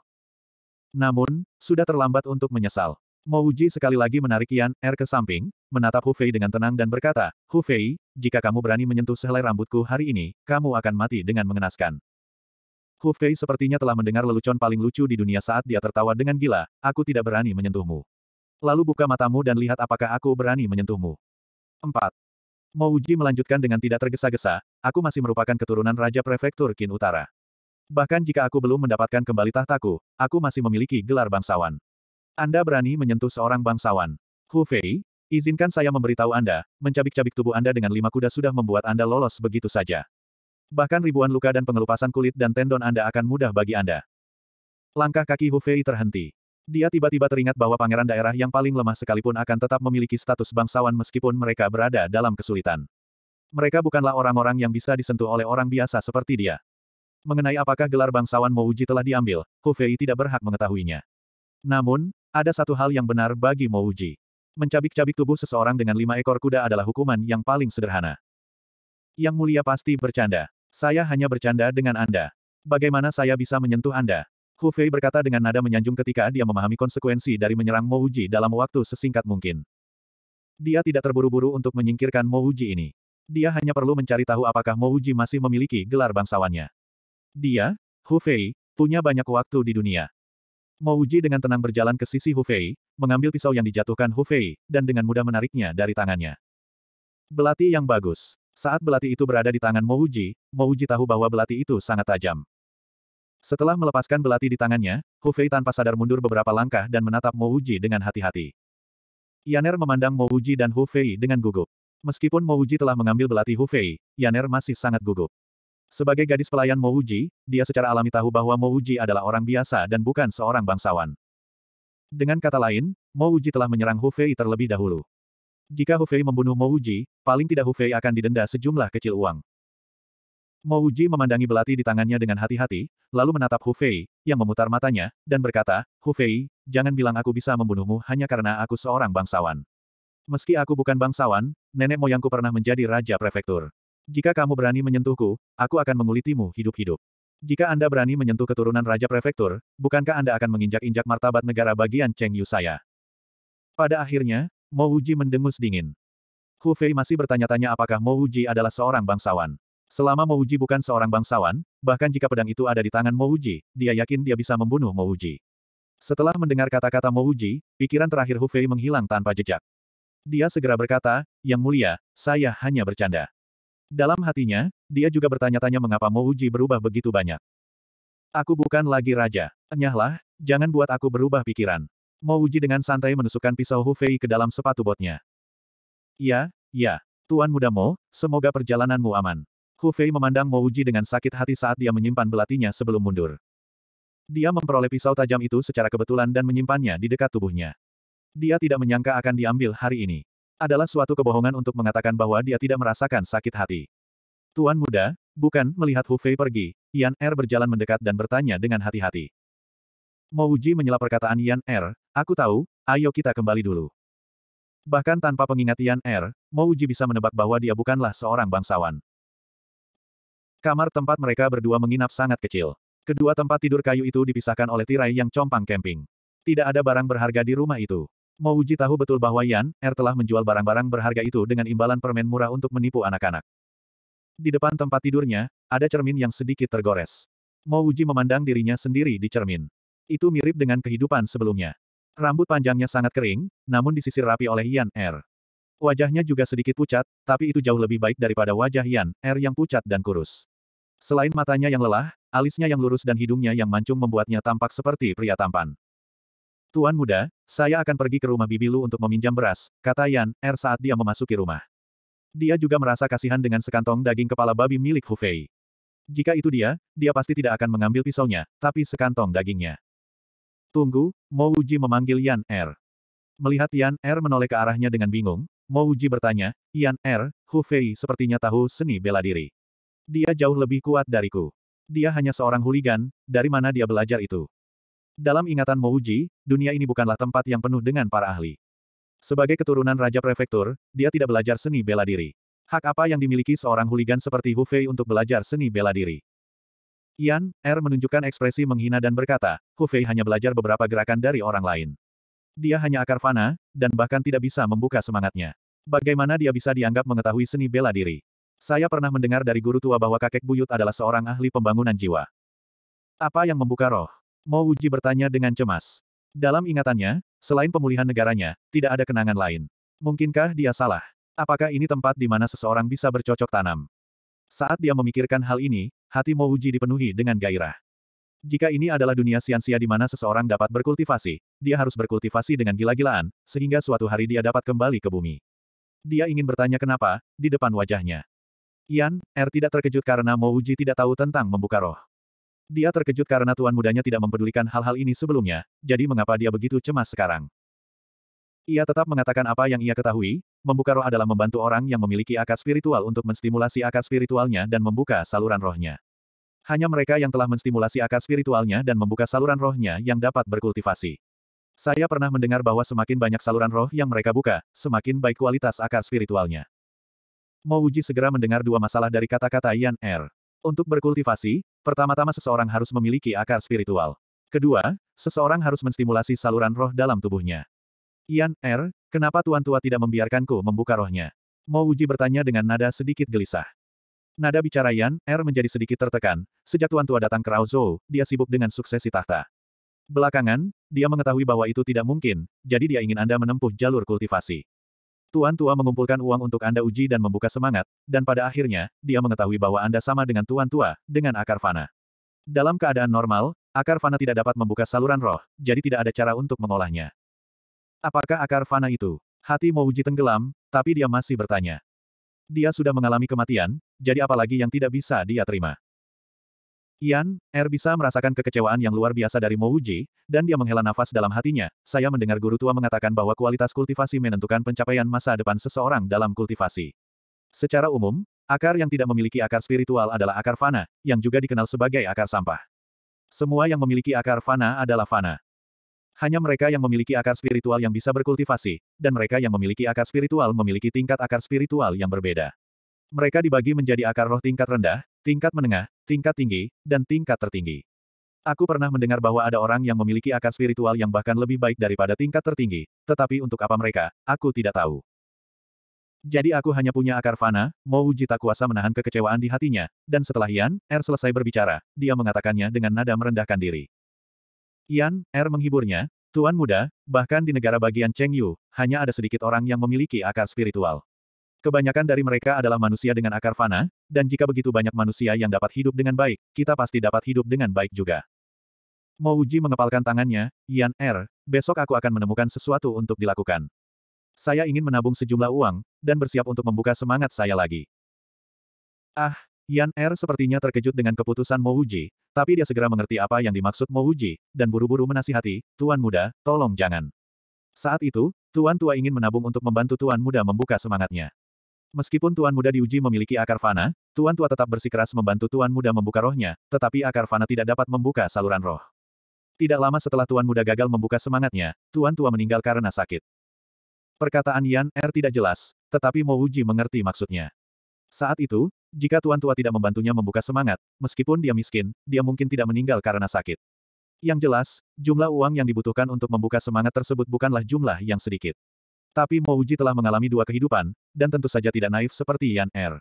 Namun, sudah terlambat untuk menyesal. Mo Uji sekali lagi menarik Yan Er ke samping, menatap Hu Fei dengan tenang dan berkata, Hu Fei, jika kamu berani menyentuh sehelai rambutku hari ini, kamu akan mati dengan mengenaskan. Hu Fei sepertinya telah mendengar lelucon paling lucu di dunia saat dia tertawa dengan gila, aku tidak berani menyentuhmu. Lalu buka matamu dan lihat apakah aku berani menyentuhmu. 4. Mo Uji melanjutkan dengan tidak tergesa-gesa, aku masih merupakan keturunan Raja Prefektur Qin Utara. Bahkan jika aku belum mendapatkan kembali tahtaku, aku masih memiliki gelar bangsawan. Anda berani menyentuh seorang bangsawan. Hu Fei, izinkan saya memberitahu Anda, mencabik-cabik tubuh Anda dengan lima kuda sudah membuat Anda lolos begitu saja. Bahkan ribuan luka dan pengelupasan kulit dan tendon Anda akan mudah bagi Anda. Langkah kaki Hu Fei terhenti. Dia tiba-tiba teringat bahwa pangeran daerah yang paling lemah sekalipun akan tetap memiliki status bangsawan meskipun mereka berada dalam kesulitan. Mereka bukanlah orang-orang yang bisa disentuh oleh orang biasa seperti dia. Mengenai apakah gelar bangsawan Mouji telah diambil, Hu Fei tidak berhak mengetahuinya. Namun, ada satu hal yang benar bagi Mouji. Mencabik-cabik tubuh seseorang dengan lima ekor kuda adalah hukuman yang paling sederhana. Yang mulia pasti bercanda. Saya hanya bercanda dengan Anda. Bagaimana saya bisa menyentuh Anda? Hu Fei berkata dengan nada menyanjung ketika dia memahami konsekuensi dari menyerang Mouji dalam waktu sesingkat mungkin. Dia tidak terburu-buru untuk menyingkirkan Mouji ini. Dia hanya perlu mencari tahu apakah Mouji masih memiliki gelar bangsawannya. Dia, Hu Fei, punya banyak waktu di dunia. Mo Uji dengan tenang berjalan ke sisi Hufei, mengambil pisau yang dijatuhkan Hufei, dan dengan mudah menariknya dari tangannya. Belati yang bagus. Saat belati itu berada di tangan Mo Uji, Mo Uji tahu bahwa belati itu sangat tajam. Setelah melepaskan belati di tangannya, Hufei tanpa sadar mundur beberapa langkah dan menatap Mo Uji dengan hati-hati. Yaner memandang Mo Uji dan Hufei dengan gugup. Meskipun Mo Uji telah mengambil belati Hufei, Yaner masih sangat gugup. Sebagai gadis pelayan Mouji, dia secara alami tahu bahwa Mouji adalah orang biasa dan bukan seorang bangsawan. Dengan kata lain, Mouji telah menyerang Hufei terlebih dahulu. Jika Hufei membunuh Mouji, paling tidak Hufei akan didenda sejumlah kecil uang. Mouji memandangi belati di tangannya dengan hati-hati, lalu menatap Hufei, yang memutar matanya, dan berkata, Hufei, jangan bilang aku bisa membunuhmu hanya karena aku seorang bangsawan. Meski aku bukan bangsawan, nenek moyangku pernah menjadi raja prefektur. Jika kamu berani menyentuhku, aku akan mengulitimu hidup-hidup. Jika Anda berani menyentuh keturunan Raja Prefektur, bukankah Anda akan menginjak-injak martabat negara bagian Cheng Yu saya? Pada akhirnya, Mo Wuji mendengus dingin. Hu Fei masih bertanya-tanya apakah Mo Wuji adalah seorang bangsawan. Selama Mo Wuji bukan seorang bangsawan, bahkan jika pedang itu ada di tangan Mo Wuji, dia yakin dia bisa membunuh Mo Wuji. Setelah mendengar kata-kata Mo Wuji, pikiran terakhir Hu Fei menghilang tanpa jejak. Dia segera berkata, Yang mulia, saya hanya bercanda. Dalam hatinya, dia juga bertanya-tanya mengapa Mo Uji berubah begitu banyak. Aku bukan lagi raja. Nyahlah, jangan buat aku berubah pikiran. Mo Uji dengan santai menusukkan pisau Hu Fei ke dalam sepatu botnya. Ya, ya. Tuan muda Mo, semoga perjalananmu aman. Hu Fei memandang Mo Uji dengan sakit hati saat dia menyimpan belatinya sebelum mundur. Dia memperoleh pisau tajam itu secara kebetulan dan menyimpannya di dekat tubuhnya. Dia tidak menyangka akan diambil hari ini adalah suatu kebohongan untuk mengatakan bahwa dia tidak merasakan sakit hati. Tuan muda, bukan, melihat Hu Fei pergi, Yan Er berjalan mendekat dan bertanya dengan hati-hati. Mouji menyela perkataan Yan Er, aku tahu, ayo kita kembali dulu. Bahkan tanpa pengingat Yan Er, Mouji bisa menebak bahwa dia bukanlah seorang bangsawan. Kamar tempat mereka berdua menginap sangat kecil. Kedua tempat tidur kayu itu dipisahkan oleh tirai yang compang camping. Tidak ada barang berharga di rumah itu. Mau Uji tahu betul bahwa Yan Er telah menjual barang-barang berharga itu dengan imbalan permen murah untuk menipu anak-anak. Di depan tempat tidurnya, ada cermin yang sedikit tergores. Mau Uji memandang dirinya sendiri di cermin. Itu mirip dengan kehidupan sebelumnya. Rambut panjangnya sangat kering, namun disisir rapi oleh Yan Er. Wajahnya juga sedikit pucat, tapi itu jauh lebih baik daripada wajah Yan Er yang pucat dan kurus. Selain matanya yang lelah, alisnya yang lurus dan hidungnya yang mancung membuatnya tampak seperti pria tampan. Tuan muda, saya akan pergi ke rumah Bibi Lu untuk meminjam beras, kata Yan Er saat dia memasuki rumah. Dia juga merasa kasihan dengan sekantong daging kepala babi milik Hu Fei. Jika itu dia, dia pasti tidak akan mengambil pisaunya, tapi sekantong dagingnya. Tunggu, Mo Uji memanggil Yan Er. Melihat Yan Er menoleh ke arahnya dengan bingung, Mo Uji bertanya, Yan Er, Hu Fei sepertinya tahu seni bela diri. Dia jauh lebih kuat dariku. Dia hanya seorang huligan, dari mana dia belajar itu? Dalam ingatan Mouji, dunia ini bukanlah tempat yang penuh dengan para ahli. Sebagai keturunan Raja Prefektur, dia tidak belajar seni bela diri. Hak apa yang dimiliki seorang huligan seperti Hu Fei untuk belajar seni bela diri? Yan, R er menunjukkan ekspresi menghina dan berkata, Hu Fei hanya belajar beberapa gerakan dari orang lain. Dia hanya akar fana, dan bahkan tidak bisa membuka semangatnya. Bagaimana dia bisa dianggap mengetahui seni bela diri? Saya pernah mendengar dari guru tua bahwa kakek buyut adalah seorang ahli pembangunan jiwa. Apa yang membuka roh? Mo Uji bertanya dengan cemas. Dalam ingatannya, selain pemulihan negaranya, tidak ada kenangan lain. Mungkinkah dia salah? Apakah ini tempat di mana seseorang bisa bercocok tanam? Saat dia memikirkan hal ini, hati Mo Uji dipenuhi dengan gairah. Jika ini adalah dunia sia-sia di mana seseorang dapat berkultivasi, dia harus berkultivasi dengan gila-gilaan, sehingga suatu hari dia dapat kembali ke bumi. Dia ingin bertanya kenapa, di depan wajahnya. Yan, R er tidak terkejut karena Mo Uji tidak tahu tentang membuka roh. Dia terkejut karena tuan mudanya tidak mempedulikan hal-hal ini sebelumnya, jadi mengapa dia begitu cemas sekarang? Ia tetap mengatakan apa yang ia ketahui, membuka roh adalah membantu orang yang memiliki akar spiritual untuk menstimulasi akar spiritualnya dan membuka saluran rohnya. Hanya mereka yang telah menstimulasi akar spiritualnya dan membuka saluran rohnya yang dapat berkultivasi. Saya pernah mendengar bahwa semakin banyak saluran roh yang mereka buka, semakin baik kualitas akar spiritualnya. Mouji segera mendengar dua masalah dari kata-kata Yan Er. Untuk berkultivasi, pertama-tama seseorang harus memiliki akar spiritual. Kedua, seseorang harus menstimulasi saluran roh dalam tubuhnya. Ian, R, er, kenapa Tuan Tua tidak membiarkanku membuka rohnya? Mo Uji bertanya dengan nada sedikit gelisah. Nada bicara Yan, R er menjadi sedikit tertekan, sejak Tuan Tua datang ke Rao Zhou, dia sibuk dengan suksesi tahta. Belakangan, dia mengetahui bahwa itu tidak mungkin, jadi dia ingin Anda menempuh jalur kultivasi. Tuan tua mengumpulkan uang untuk Anda uji dan membuka semangat, dan pada akhirnya, dia mengetahui bahwa Anda sama dengan tuan tua, dengan akar fana. Dalam keadaan normal, akar fana tidak dapat membuka saluran roh, jadi tidak ada cara untuk mengolahnya. Apakah akar fana itu? Hati mau uji tenggelam, tapi dia masih bertanya. Dia sudah mengalami kematian, jadi apalagi yang tidak bisa dia terima. Ian, Er bisa merasakan kekecewaan yang luar biasa dari Mo Wuji, dan dia menghela nafas dalam hatinya, saya mendengar guru tua mengatakan bahwa kualitas kultivasi menentukan pencapaian masa depan seseorang dalam kultivasi. Secara umum, akar yang tidak memiliki akar spiritual adalah akar fana, yang juga dikenal sebagai akar sampah. Semua yang memiliki akar fana adalah fana. Hanya mereka yang memiliki akar spiritual yang bisa berkultivasi, dan mereka yang memiliki akar spiritual memiliki tingkat akar spiritual yang berbeda. Mereka dibagi menjadi akar roh tingkat rendah, tingkat menengah, tingkat tinggi, dan tingkat tertinggi. Aku pernah mendengar bahwa ada orang yang memiliki akar spiritual yang bahkan lebih baik daripada tingkat tertinggi, tetapi untuk apa mereka, aku tidak tahu. Jadi aku hanya punya akar fana, uji tak kuasa menahan kekecewaan di hatinya, dan setelah Yan, Er selesai berbicara, dia mengatakannya dengan nada merendahkan diri. Yan, Er menghiburnya, Tuan muda, bahkan di negara bagian Cheng Yu, hanya ada sedikit orang yang memiliki akar spiritual. Kebanyakan dari mereka adalah manusia dengan akar fana, dan jika begitu banyak manusia yang dapat hidup dengan baik, kita pasti dapat hidup dengan baik juga. Mouji mengepalkan tangannya, Yan Er, besok aku akan menemukan sesuatu untuk dilakukan. Saya ingin menabung sejumlah uang, dan bersiap untuk membuka semangat saya lagi. Ah, Yan Er sepertinya terkejut dengan keputusan Mouji, tapi dia segera mengerti apa yang dimaksud Mouji, dan buru-buru menasihati, Tuan Muda, tolong jangan. Saat itu, Tuan Tua ingin menabung untuk membantu Tuan Muda membuka semangatnya. Meskipun Tuan Muda diuji memiliki akar fana, Tuan Tua tetap bersikeras membantu Tuan Muda membuka rohnya, tetapi akar fana tidak dapat membuka saluran roh. Tidak lama setelah Tuan Muda gagal membuka semangatnya, Tuan Tua meninggal karena sakit. Perkataan Yan Er tidak jelas, tetapi Mo Uji mengerti maksudnya. Saat itu, jika Tuan Tua tidak membantunya membuka semangat, meskipun dia miskin, dia mungkin tidak meninggal karena sakit. Yang jelas, jumlah uang yang dibutuhkan untuk membuka semangat tersebut bukanlah jumlah yang sedikit. Tapi Mo Uji telah mengalami dua kehidupan, dan tentu saja tidak naif seperti Yan Er.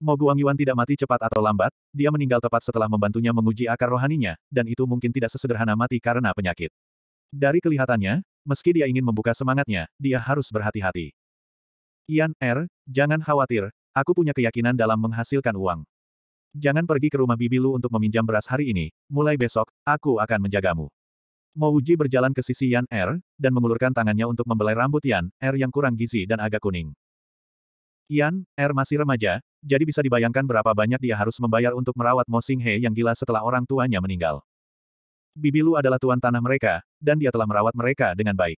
Mo Guang Yuan tidak mati cepat atau lambat, dia meninggal tepat setelah membantunya menguji akar rohaninya, dan itu mungkin tidak sesederhana mati karena penyakit. Dari kelihatannya, meski dia ingin membuka semangatnya, dia harus berhati-hati. Yan Er, jangan khawatir, aku punya keyakinan dalam menghasilkan uang. Jangan pergi ke rumah Bibi Lu untuk meminjam beras hari ini, mulai besok, aku akan menjagamu. Mouji berjalan ke sisi Yan Er, dan mengulurkan tangannya untuk membelai rambut Yan Er yang kurang gizi dan agak kuning. Yan Er masih remaja, jadi bisa dibayangkan berapa banyak dia harus membayar untuk merawat Mo Sing He yang gila setelah orang tuanya meninggal. Bibi Lu adalah tuan tanah mereka, dan dia telah merawat mereka dengan baik.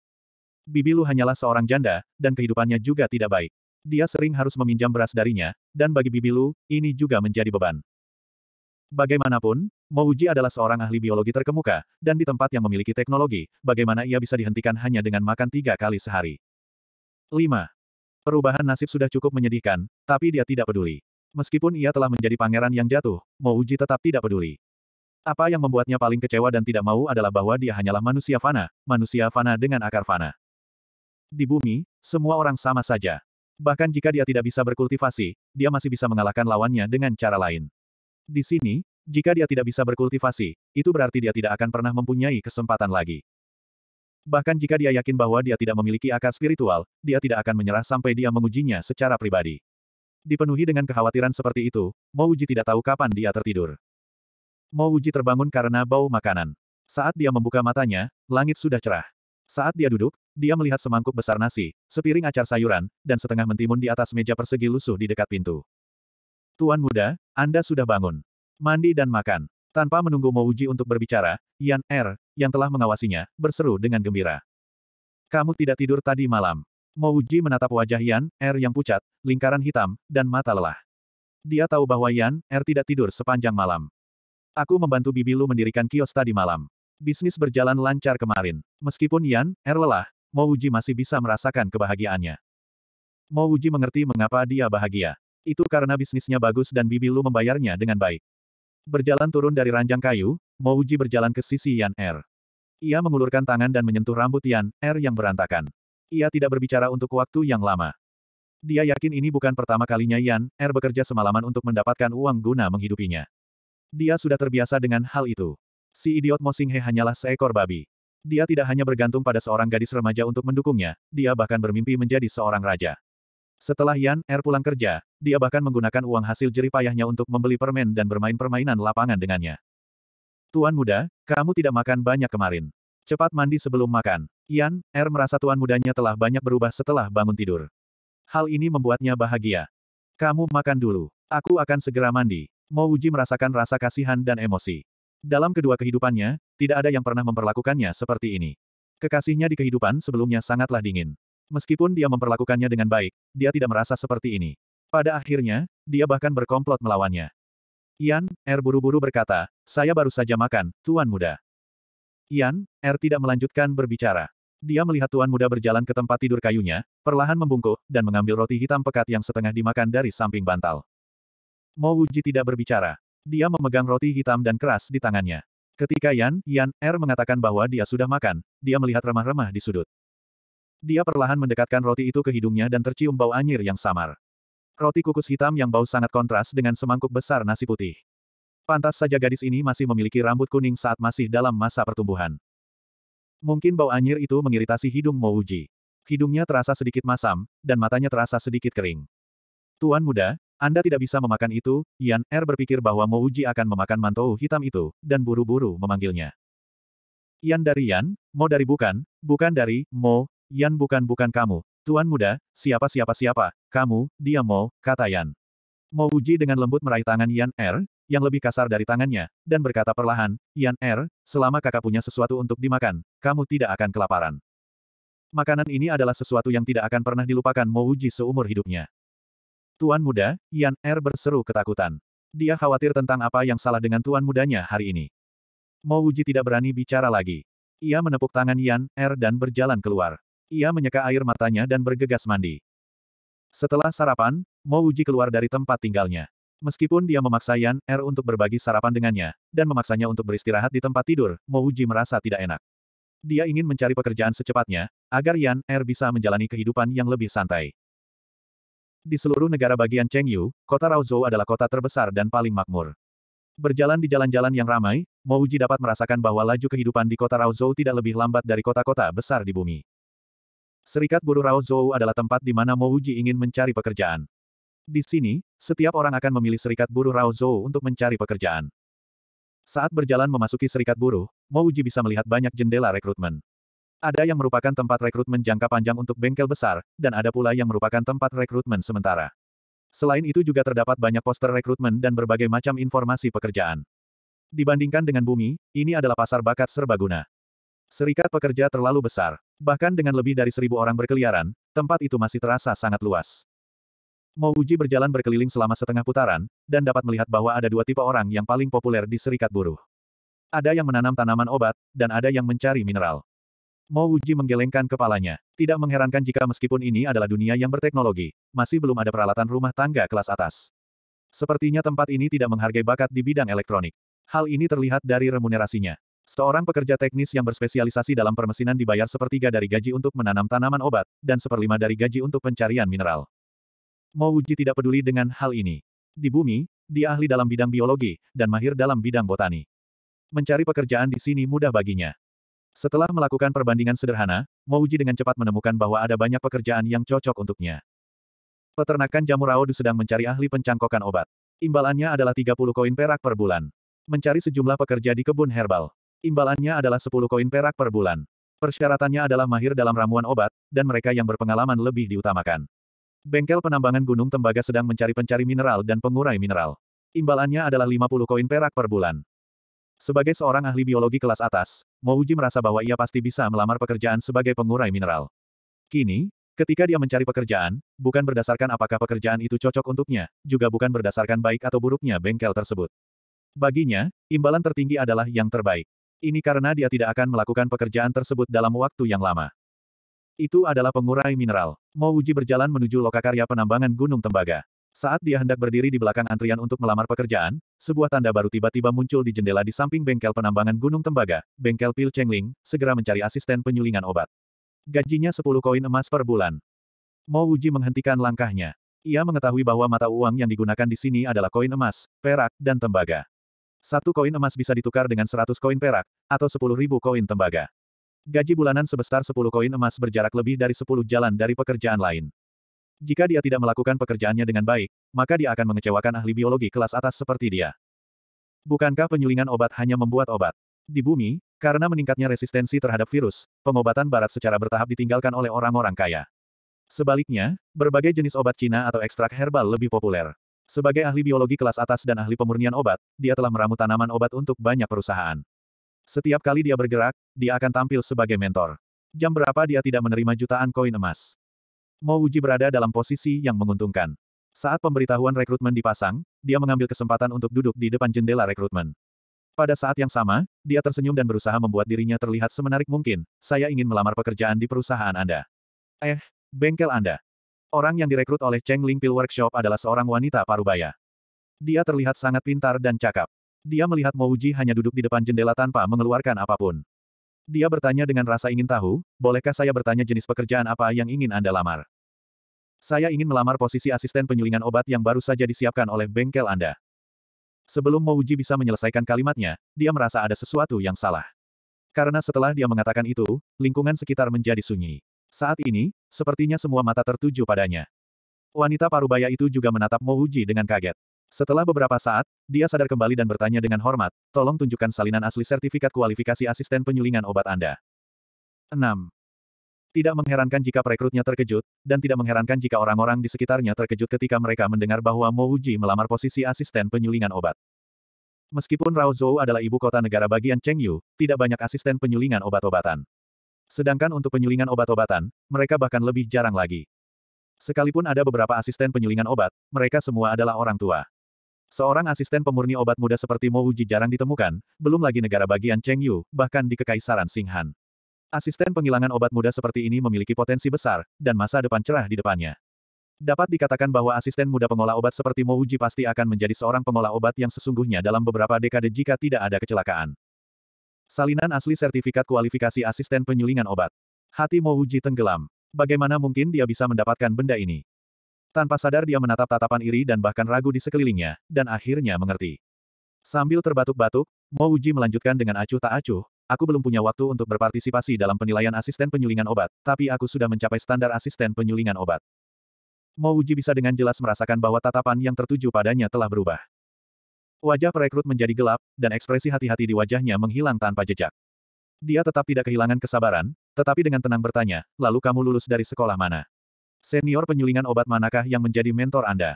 Bibi Lu hanyalah seorang janda, dan kehidupannya juga tidak baik. Dia sering harus meminjam beras darinya, dan bagi Bibi Lu ini juga menjadi beban. Bagaimanapun, Mouji adalah seorang ahli biologi terkemuka, dan di tempat yang memiliki teknologi, bagaimana ia bisa dihentikan hanya dengan makan tiga kali sehari. 5. Perubahan nasib sudah cukup menyedihkan, tapi dia tidak peduli. Meskipun ia telah menjadi pangeran yang jatuh, Mouji tetap tidak peduli. Apa yang membuatnya paling kecewa dan tidak mau adalah bahwa dia hanyalah manusia fana, manusia fana dengan akar fana. Di bumi, semua orang sama saja. Bahkan jika dia tidak bisa berkultivasi, dia masih bisa mengalahkan lawannya dengan cara lain. Di sini, jika dia tidak bisa berkultivasi, itu berarti dia tidak akan pernah mempunyai kesempatan lagi. Bahkan jika dia yakin bahwa dia tidak memiliki akar spiritual, dia tidak akan menyerah sampai dia mengujinya secara pribadi. Dipenuhi dengan kekhawatiran seperti itu, Mouji tidak tahu kapan dia tertidur. Mouji terbangun karena bau makanan. Saat dia membuka matanya, langit sudah cerah. Saat dia duduk, dia melihat semangkuk besar nasi, sepiring acar sayuran, dan setengah mentimun di atas meja persegi lusuh di dekat pintu. Tuan muda, Anda sudah bangun. Mandi dan makan. Tanpa menunggu Uji untuk berbicara, Yan Er, yang telah mengawasinya, berseru dengan gembira. Kamu tidak tidur tadi malam. Uji menatap wajah Yan Er yang pucat, lingkaran hitam, dan mata lelah. Dia tahu bahwa Yan Er tidak tidur sepanjang malam. Aku membantu Bibi Lu mendirikan kios tadi malam. Bisnis berjalan lancar kemarin. Meskipun Yan Er lelah, Uji masih bisa merasakan kebahagiaannya. Uji mengerti mengapa dia bahagia. Itu karena bisnisnya bagus dan Bibi Lu membayarnya dengan baik. Berjalan turun dari ranjang kayu, Mouji berjalan ke sisi Yan Er. Ia mengulurkan tangan dan menyentuh rambut Yan Er yang berantakan. Ia tidak berbicara untuk waktu yang lama. Dia yakin ini bukan pertama kalinya Yan Er bekerja semalaman untuk mendapatkan uang guna menghidupinya. Dia sudah terbiasa dengan hal itu. Si idiot Mo Singhe hanyalah seekor babi. Dia tidak hanya bergantung pada seorang gadis remaja untuk mendukungnya, dia bahkan bermimpi menjadi seorang raja. Setelah Yan Er pulang kerja, dia bahkan menggunakan uang hasil jeripayahnya untuk membeli permen dan bermain permainan lapangan dengannya. Tuan muda, kamu tidak makan banyak kemarin. Cepat mandi sebelum makan. Yan Er merasa tuan mudanya telah banyak berubah setelah bangun tidur. Hal ini membuatnya bahagia. Kamu makan dulu. Aku akan segera mandi. Uji merasakan rasa kasihan dan emosi. Dalam kedua kehidupannya, tidak ada yang pernah memperlakukannya seperti ini. Kekasihnya di kehidupan sebelumnya sangatlah dingin. Meskipun dia memperlakukannya dengan baik, dia tidak merasa seperti ini. Pada akhirnya, dia bahkan berkomplot melawannya. Yan, Er buru-buru berkata, saya baru saja makan, Tuan Muda. Yan, Er tidak melanjutkan berbicara. Dia melihat Tuan Muda berjalan ke tempat tidur kayunya, perlahan membungkuk, dan mengambil roti hitam pekat yang setengah dimakan dari samping bantal. Mo Wuji tidak berbicara. Dia memegang roti hitam dan keras di tangannya. Ketika Yan, Yan, R er mengatakan bahwa dia sudah makan, dia melihat remah-remah di sudut. Dia perlahan mendekatkan roti itu ke hidungnya dan tercium bau anyir yang samar. Roti kukus hitam yang bau sangat kontras dengan semangkuk besar nasi putih. Pantas saja gadis ini masih memiliki rambut kuning saat masih dalam masa pertumbuhan. Mungkin bau anyir itu mengiritasi hidung Uji. Hidungnya terasa sedikit masam, dan matanya terasa sedikit kering. Tuan muda, Anda tidak bisa memakan itu, Yan Er berpikir bahwa Uji akan memakan mantou hitam itu, dan buru-buru memanggilnya. Yan dari Yan, Mo dari bukan, bukan dari, Mo, Yan bukan-bukan kamu, Tuan Muda, siapa-siapa-siapa, kamu, dia mau, kata Yan. Mo Uji dengan lembut meraih tangan Yan Er, yang lebih kasar dari tangannya, dan berkata perlahan, Yan Er, selama kakak punya sesuatu untuk dimakan, kamu tidak akan kelaparan. Makanan ini adalah sesuatu yang tidak akan pernah dilupakan Mo Uji seumur hidupnya. Tuan Muda, Yan Er berseru ketakutan. Dia khawatir tentang apa yang salah dengan tuan mudanya hari ini. Mo Uji tidak berani bicara lagi. Ia menepuk tangan Yan Er dan berjalan keluar. Ia menyeka air matanya dan bergegas mandi. Setelah sarapan, Mo Uji keluar dari tempat tinggalnya. Meskipun dia memaksa Yan Er untuk berbagi sarapan dengannya, dan memaksanya untuk beristirahat di tempat tidur, Mo Uji merasa tidak enak. Dia ingin mencari pekerjaan secepatnya, agar Yan Er bisa menjalani kehidupan yang lebih santai. Di seluruh negara bagian Chengyu, kota Raozhou adalah kota terbesar dan paling makmur. Berjalan di jalan-jalan yang ramai, Mo Uji dapat merasakan bahwa laju kehidupan di kota Raozhou tidak lebih lambat dari kota-kota besar di bumi. Serikat buruh Rao Zhou adalah tempat di mana Mo Uji ingin mencari pekerjaan. Di sini, setiap orang akan memilih serikat buruh Rao Zhou untuk mencari pekerjaan. Saat berjalan memasuki serikat buruh, Mo Uji bisa melihat banyak jendela rekrutmen. Ada yang merupakan tempat rekrutmen jangka panjang untuk bengkel besar, dan ada pula yang merupakan tempat rekrutmen sementara. Selain itu juga terdapat banyak poster rekrutmen dan berbagai macam informasi pekerjaan. Dibandingkan dengan bumi, ini adalah pasar bakat serbaguna. Serikat pekerja terlalu besar. Bahkan dengan lebih dari seribu orang berkeliaran, tempat itu masih terasa sangat luas. Mouji berjalan berkeliling selama setengah putaran, dan dapat melihat bahwa ada dua tipe orang yang paling populer di serikat buruh. Ada yang menanam tanaman obat, dan ada yang mencari mineral. Mouji menggelengkan kepalanya. Tidak mengherankan jika meskipun ini adalah dunia yang berteknologi, masih belum ada peralatan rumah tangga kelas atas. Sepertinya tempat ini tidak menghargai bakat di bidang elektronik. Hal ini terlihat dari remunerasinya. Seorang pekerja teknis yang berspesialisasi dalam permesinan dibayar sepertiga dari gaji untuk menanam tanaman obat, dan seperlima dari gaji untuk pencarian mineral. Mo Wuji tidak peduli dengan hal ini. Di bumi, dia ahli dalam bidang biologi, dan mahir dalam bidang botani. Mencari pekerjaan di sini mudah baginya. Setelah melakukan perbandingan sederhana, Mo Wuji dengan cepat menemukan bahwa ada banyak pekerjaan yang cocok untuknya. Peternakan jamur Aodu sedang mencari ahli pencangkokan obat. Imbalannya adalah 30 koin perak per bulan. Mencari sejumlah pekerja di kebun herbal. Imbalannya adalah 10 koin perak per bulan. Persyaratannya adalah mahir dalam ramuan obat, dan mereka yang berpengalaman lebih diutamakan. Bengkel penambangan Gunung Tembaga sedang mencari pencari mineral dan pengurai mineral. Imbalannya adalah 50 koin perak per bulan. Sebagai seorang ahli biologi kelas atas, Mouji merasa bahwa ia pasti bisa melamar pekerjaan sebagai pengurai mineral. Kini, ketika dia mencari pekerjaan, bukan berdasarkan apakah pekerjaan itu cocok untuknya, juga bukan berdasarkan baik atau buruknya bengkel tersebut. Baginya, imbalan tertinggi adalah yang terbaik. Ini karena dia tidak akan melakukan pekerjaan tersebut dalam waktu yang lama. Itu adalah pengurai mineral. Mo Wuji berjalan menuju lokakarya penambangan Gunung Tembaga. Saat dia hendak berdiri di belakang antrian untuk melamar pekerjaan, sebuah tanda baru tiba-tiba muncul di jendela di samping bengkel penambangan Gunung Tembaga, bengkel Pil Chengling, segera mencari asisten penyulingan obat. Gajinya 10 koin emas per bulan. Mo Wuji menghentikan langkahnya. Ia mengetahui bahwa mata uang yang digunakan di sini adalah koin emas, perak, dan tembaga. Satu koin emas bisa ditukar dengan 100 koin perak, atau 10.000 koin tembaga. Gaji bulanan sebesar 10 koin emas berjarak lebih dari 10 jalan dari pekerjaan lain. Jika dia tidak melakukan pekerjaannya dengan baik, maka dia akan mengecewakan ahli biologi kelas atas seperti dia. Bukankah penyulingan obat hanya membuat obat? Di bumi, karena meningkatnya resistensi terhadap virus, pengobatan barat secara bertahap ditinggalkan oleh orang-orang kaya. Sebaliknya, berbagai jenis obat Cina atau ekstrak herbal lebih populer. Sebagai ahli biologi kelas atas dan ahli pemurnian obat, dia telah meramu tanaman obat untuk banyak perusahaan. Setiap kali dia bergerak, dia akan tampil sebagai mentor. Jam berapa dia tidak menerima jutaan koin emas. Mo Wuji berada dalam posisi yang menguntungkan. Saat pemberitahuan rekrutmen dipasang, dia mengambil kesempatan untuk duduk di depan jendela rekrutmen. Pada saat yang sama, dia tersenyum dan berusaha membuat dirinya terlihat semenarik mungkin. Saya ingin melamar pekerjaan di perusahaan Anda. Eh, bengkel Anda. Orang yang direkrut oleh Cheng Ling Pil Workshop adalah seorang wanita parubaya. Dia terlihat sangat pintar dan cakap. Dia melihat Mo Uji hanya duduk di depan jendela tanpa mengeluarkan apapun. Dia bertanya dengan rasa ingin tahu, bolehkah saya bertanya jenis pekerjaan apa yang ingin Anda lamar? Saya ingin melamar posisi asisten penyulingan obat yang baru saja disiapkan oleh bengkel Anda. Sebelum Mo Uji bisa menyelesaikan kalimatnya, dia merasa ada sesuatu yang salah. Karena setelah dia mengatakan itu, lingkungan sekitar menjadi sunyi. Saat ini, sepertinya semua mata tertuju padanya. Wanita parubaya itu juga menatap Mouji dengan kaget. Setelah beberapa saat, dia sadar kembali dan bertanya dengan hormat, tolong tunjukkan salinan asli sertifikat kualifikasi asisten penyulingan obat Anda. 6. Tidak mengherankan jika perekrutnya terkejut, dan tidak mengherankan jika orang-orang di sekitarnya terkejut ketika mereka mendengar bahwa Mouji melamar posisi asisten penyulingan obat. Meskipun Rao Zhou adalah ibu kota negara bagian Cheng Yu, tidak banyak asisten penyulingan obat-obatan. Sedangkan untuk penyulingan obat-obatan, mereka bahkan lebih jarang lagi. Sekalipun ada beberapa asisten penyulingan obat, mereka semua adalah orang tua. Seorang asisten pemurni obat muda seperti Mo Uji jarang ditemukan, belum lagi negara bagian Cheng Yu, bahkan di Kekaisaran Singhan. Asisten penghilangan obat muda seperti ini memiliki potensi besar, dan masa depan cerah di depannya. Dapat dikatakan bahwa asisten muda pengolah obat seperti Mo Uji pasti akan menjadi seorang pengolah obat yang sesungguhnya dalam beberapa dekade jika tidak ada kecelakaan. Salinan asli sertifikat kualifikasi asisten penyulingan obat. Hati Mouji tenggelam. Bagaimana mungkin dia bisa mendapatkan benda ini? Tanpa sadar dia menatap tatapan iri dan bahkan ragu di sekelilingnya, dan akhirnya mengerti. Sambil terbatuk-batuk, Mouji melanjutkan dengan acuh tak acuh, aku belum punya waktu untuk berpartisipasi dalam penilaian asisten penyulingan obat, tapi aku sudah mencapai standar asisten penyulingan obat. Mouji bisa dengan jelas merasakan bahwa tatapan yang tertuju padanya telah berubah. Wajah perekrut menjadi gelap, dan ekspresi hati-hati di wajahnya menghilang tanpa jejak. Dia tetap tidak kehilangan kesabaran, tetapi dengan tenang bertanya, lalu kamu lulus dari sekolah mana? Senior penyulingan obat manakah yang menjadi mentor Anda?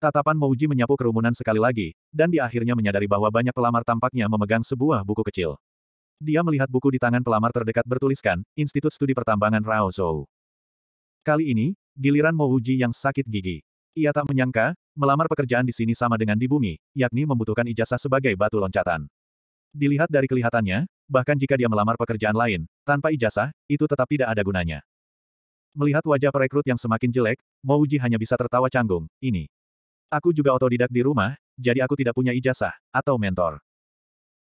Tatapan Mouji menyapu kerumunan sekali lagi, dan dia akhirnya menyadari bahwa banyak pelamar tampaknya memegang sebuah buku kecil. Dia melihat buku di tangan pelamar terdekat bertuliskan, Institut Studi Pertambangan Rao Zhou. Kali ini, giliran Mouji yang sakit gigi. Ia tak menyangka, melamar pekerjaan di sini sama dengan di bumi, yakni membutuhkan ijazah sebagai batu loncatan. Dilihat dari kelihatannya, bahkan jika dia melamar pekerjaan lain, tanpa ijazah, itu tetap tidak ada gunanya. Melihat wajah perekrut yang semakin jelek, Mouji hanya bisa tertawa canggung, ini. Aku juga otodidak di rumah, jadi aku tidak punya ijazah, atau mentor.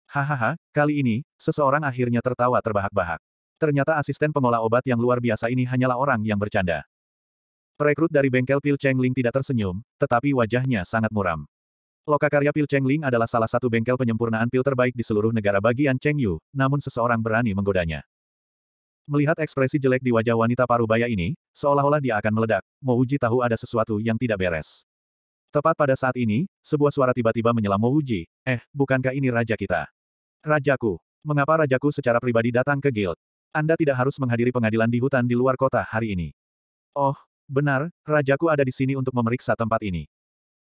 Hahaha, kali ini, seseorang akhirnya tertawa terbahak-bahak. Ternyata asisten pengolah obat yang luar biasa ini hanyalah orang yang bercanda. Perekrut dari bengkel Pil Cheng Ling tidak tersenyum, tetapi wajahnya sangat muram. Lokakarya Pil Cheng Ling adalah salah satu bengkel penyempurnaan pil terbaik di seluruh negara bagian Cheng Yu, namun seseorang berani menggodanya. Melihat ekspresi jelek di wajah wanita parubaya ini, seolah-olah dia akan meledak, uji tahu ada sesuatu yang tidak beres. Tepat pada saat ini, sebuah suara tiba-tiba menyela menyelam uji, eh, bukankah ini raja kita? Rajaku, mengapa rajaku secara pribadi datang ke guild? Anda tidak harus menghadiri pengadilan di hutan di luar kota hari ini. Oh, Benar, rajaku ada di sini untuk memeriksa tempat ini.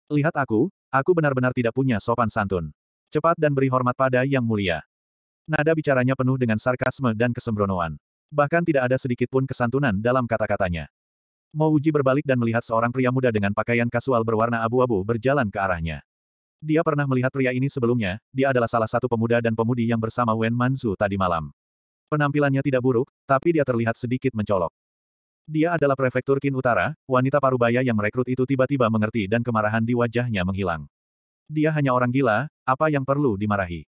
Lihat aku, aku benar-benar tidak punya sopan santun. Cepat dan beri hormat pada yang mulia. Nada bicaranya penuh dengan sarkasme dan kesembronoan. Bahkan tidak ada sedikit pun kesantunan dalam kata-katanya. Mouji berbalik dan melihat seorang pria muda dengan pakaian kasual berwarna abu-abu berjalan ke arahnya. Dia pernah melihat pria ini sebelumnya, dia adalah salah satu pemuda dan pemudi yang bersama Wen Manzu tadi malam. Penampilannya tidak buruk, tapi dia terlihat sedikit mencolok. Dia adalah prefektur Kin Utara, wanita parubaya yang merekrut itu tiba-tiba mengerti dan kemarahan di wajahnya menghilang. Dia hanya orang gila, apa yang perlu dimarahi?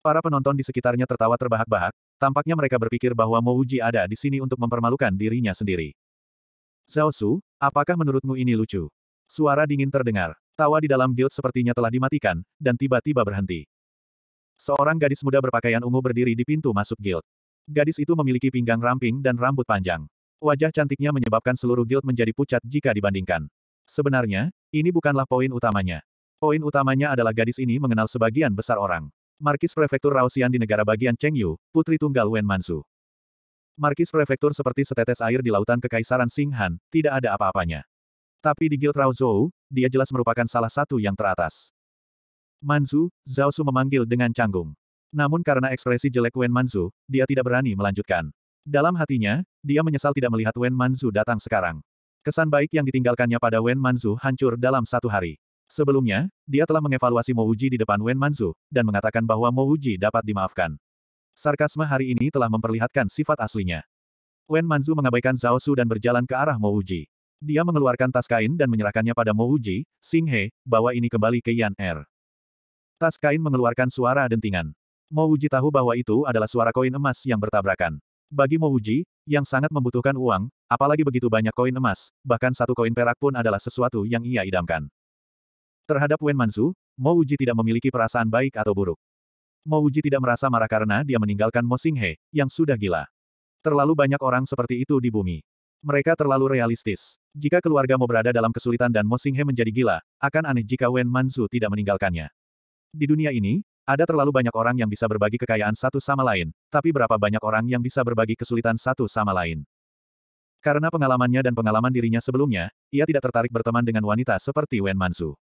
Para penonton di sekitarnya tertawa terbahak-bahak, tampaknya mereka berpikir bahwa Mo Uji ada di sini untuk mempermalukan dirinya sendiri. Zhao Su, apakah menurutmu ini lucu? Suara dingin terdengar. Tawa di dalam guild sepertinya telah dimatikan, dan tiba-tiba berhenti. Seorang gadis muda berpakaian ungu berdiri di pintu masuk guild. Gadis itu memiliki pinggang ramping dan rambut panjang. Wajah cantiknya menyebabkan seluruh guild menjadi pucat jika dibandingkan. Sebenarnya, ini bukanlah poin utamanya. Poin utamanya adalah gadis ini mengenal sebagian besar orang. Markis Prefektur Raosian di negara bagian Chengyu, putri tunggal Wen Mansu. Markis Prefektur seperti setetes air di lautan Kekaisaran Singhan, tidak ada apa-apanya. Tapi di Guild Rao dia jelas merupakan salah satu yang teratas. Manzu, Zhao Su memanggil dengan canggung. Namun karena ekspresi jelek Wen Manzu, dia tidak berani melanjutkan. Dalam hatinya, dia menyesal tidak melihat Wen Manzu datang sekarang. Kesan baik yang ditinggalkannya pada Wen Manzu hancur dalam satu hari. Sebelumnya, dia telah mengevaluasi Mo Uji di depan Wen Manzu, dan mengatakan bahwa Mo Uji dapat dimaafkan. Sarkasme hari ini telah memperlihatkan sifat aslinya. Wen Manzu mengabaikan Zhao Su dan berjalan ke arah Mo Uji. Dia mengeluarkan tas kain dan menyerahkannya pada Mo Uji, Sing He, bawa ini kembali ke Yan Er. Tas kain mengeluarkan suara dentingan. Mo Uji tahu bahwa itu adalah suara koin emas yang bertabrakan. Bagi Mouji, yang sangat membutuhkan uang, apalagi begitu banyak koin emas, bahkan satu koin perak pun adalah sesuatu yang ia idamkan. Terhadap Wen Mansu, Mouji tidak memiliki perasaan baik atau buruk. Mouji tidak merasa marah karena dia meninggalkan Mo Singhe, yang sudah gila. Terlalu banyak orang seperti itu di bumi. Mereka terlalu realistis. Jika keluarga Mo berada dalam kesulitan dan Mo Singhe menjadi gila, akan aneh jika Wen Mansu tidak meninggalkannya. Di dunia ini, ada terlalu banyak orang yang bisa berbagi kekayaan satu sama lain, tapi berapa banyak orang yang bisa berbagi kesulitan satu sama lain. Karena pengalamannya dan pengalaman dirinya sebelumnya, ia tidak tertarik berteman dengan wanita seperti Wen Manzu.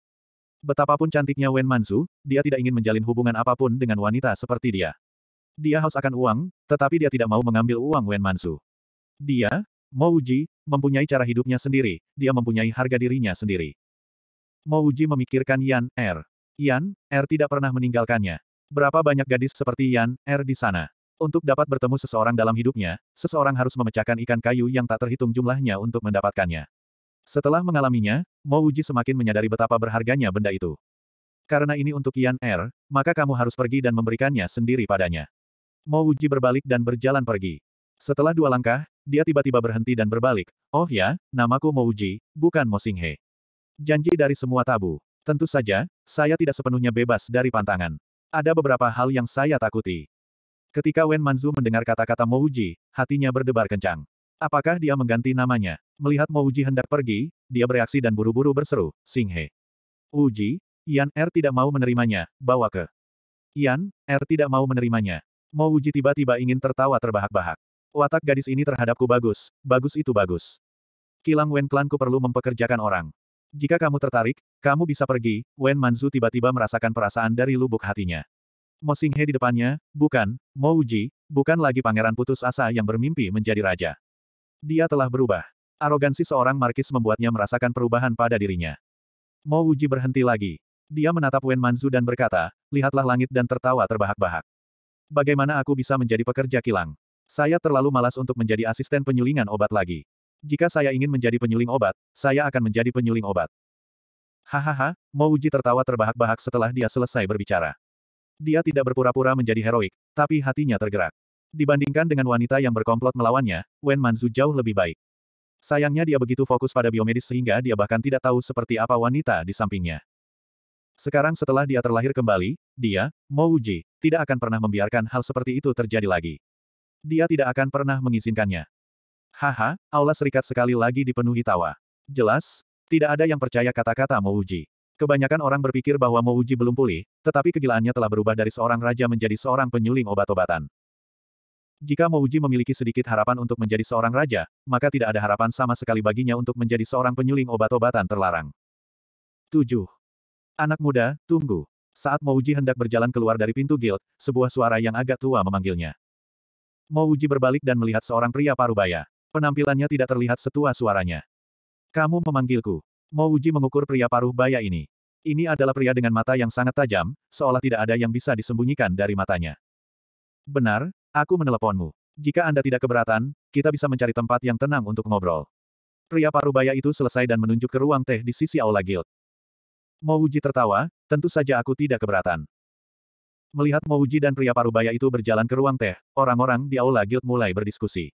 Betapapun cantiknya Wen Manzu, dia tidak ingin menjalin hubungan apapun dengan wanita seperti dia. Dia haus akan uang, tetapi dia tidak mau mengambil uang Wen Manzu. Dia, Mo Uji, mempunyai cara hidupnya sendiri, dia mempunyai harga dirinya sendiri. Mo Uji memikirkan Yan Er. Yan, Er tidak pernah meninggalkannya. Berapa banyak gadis seperti Yan, Er di sana. Untuk dapat bertemu seseorang dalam hidupnya, seseorang harus memecahkan ikan kayu yang tak terhitung jumlahnya untuk mendapatkannya. Setelah mengalaminya, Mo Uji semakin menyadari betapa berharganya benda itu. Karena ini untuk Yan Er, maka kamu harus pergi dan memberikannya sendiri padanya. Mo Uji berbalik dan berjalan pergi. Setelah dua langkah, dia tiba-tiba berhenti dan berbalik. Oh ya, namaku Mo Uji, bukan Mo Singhe. Janji dari semua tabu. Tentu saja, saya tidak sepenuhnya bebas dari pantangan. Ada beberapa hal yang saya takuti. Ketika Wen Manzu mendengar kata-kata Mouji, hatinya berdebar kencang. Apakah dia mengganti namanya? Melihat Mouji hendak pergi, dia bereaksi dan buru-buru berseru, Singhe. Uji, Yan Er tidak mau menerimanya, bawa ke. Yan, Er tidak mau menerimanya. Mouji tiba-tiba ingin tertawa terbahak-bahak. Watak gadis ini terhadapku bagus, bagus itu bagus. Kilang Wen klanku perlu mempekerjakan orang. Jika kamu tertarik, kamu bisa pergi, Wen Manzu tiba-tiba merasakan perasaan dari lubuk hatinya. Mo Singhe di depannya, bukan, Mo Uji, bukan lagi pangeran putus asa yang bermimpi menjadi raja. Dia telah berubah. Arogansi seorang markis membuatnya merasakan perubahan pada dirinya. Mo Uji berhenti lagi. Dia menatap Wen Manzu dan berkata, lihatlah langit dan tertawa terbahak-bahak. Bagaimana aku bisa menjadi pekerja kilang? Saya terlalu malas untuk menjadi asisten penyulingan obat lagi. Jika saya ingin menjadi penyuling obat, saya akan menjadi penyuling obat. Hahaha, Mouji tertawa terbahak-bahak setelah dia selesai berbicara. Dia tidak berpura-pura menjadi heroik, tapi hatinya tergerak. Dibandingkan dengan wanita yang berkomplot melawannya, Wen Manzu jauh lebih baik. Sayangnya dia begitu fokus pada biomedis sehingga dia bahkan tidak tahu seperti apa wanita di sampingnya. Sekarang setelah dia terlahir kembali, dia, Uji, tidak akan pernah membiarkan hal seperti itu terjadi lagi. Dia tidak akan pernah mengizinkannya. Haha, aula serikat sekali lagi dipenuhi tawa. Jelas, tidak ada yang percaya kata-kata Mouji. Kebanyakan orang berpikir bahwa Mouji belum pulih, tetapi kegilaannya telah berubah dari seorang raja menjadi seorang penyuling obat-obatan. Jika Mouji memiliki sedikit harapan untuk menjadi seorang raja, maka tidak ada harapan sama sekali baginya untuk menjadi seorang penyuling obat-obatan terlarang. 7. Anak muda, tunggu. Saat Mouji hendak berjalan keluar dari pintu guild, sebuah suara yang agak tua memanggilnya. Mouji berbalik dan melihat seorang pria parubaya. Penampilannya tidak terlihat setua suaranya. Kamu memanggilku. Uji mengukur pria paruh baya ini. Ini adalah pria dengan mata yang sangat tajam, seolah tidak ada yang bisa disembunyikan dari matanya. Benar, aku meneleponmu. Jika Anda tidak keberatan, kita bisa mencari tempat yang tenang untuk ngobrol. Pria paruh baya itu selesai dan menunjuk ke ruang teh di sisi aula guild. Mouji tertawa, tentu saja aku tidak keberatan. Melihat Mouji dan pria paruh baya itu berjalan ke ruang teh, orang-orang di aula guild mulai berdiskusi.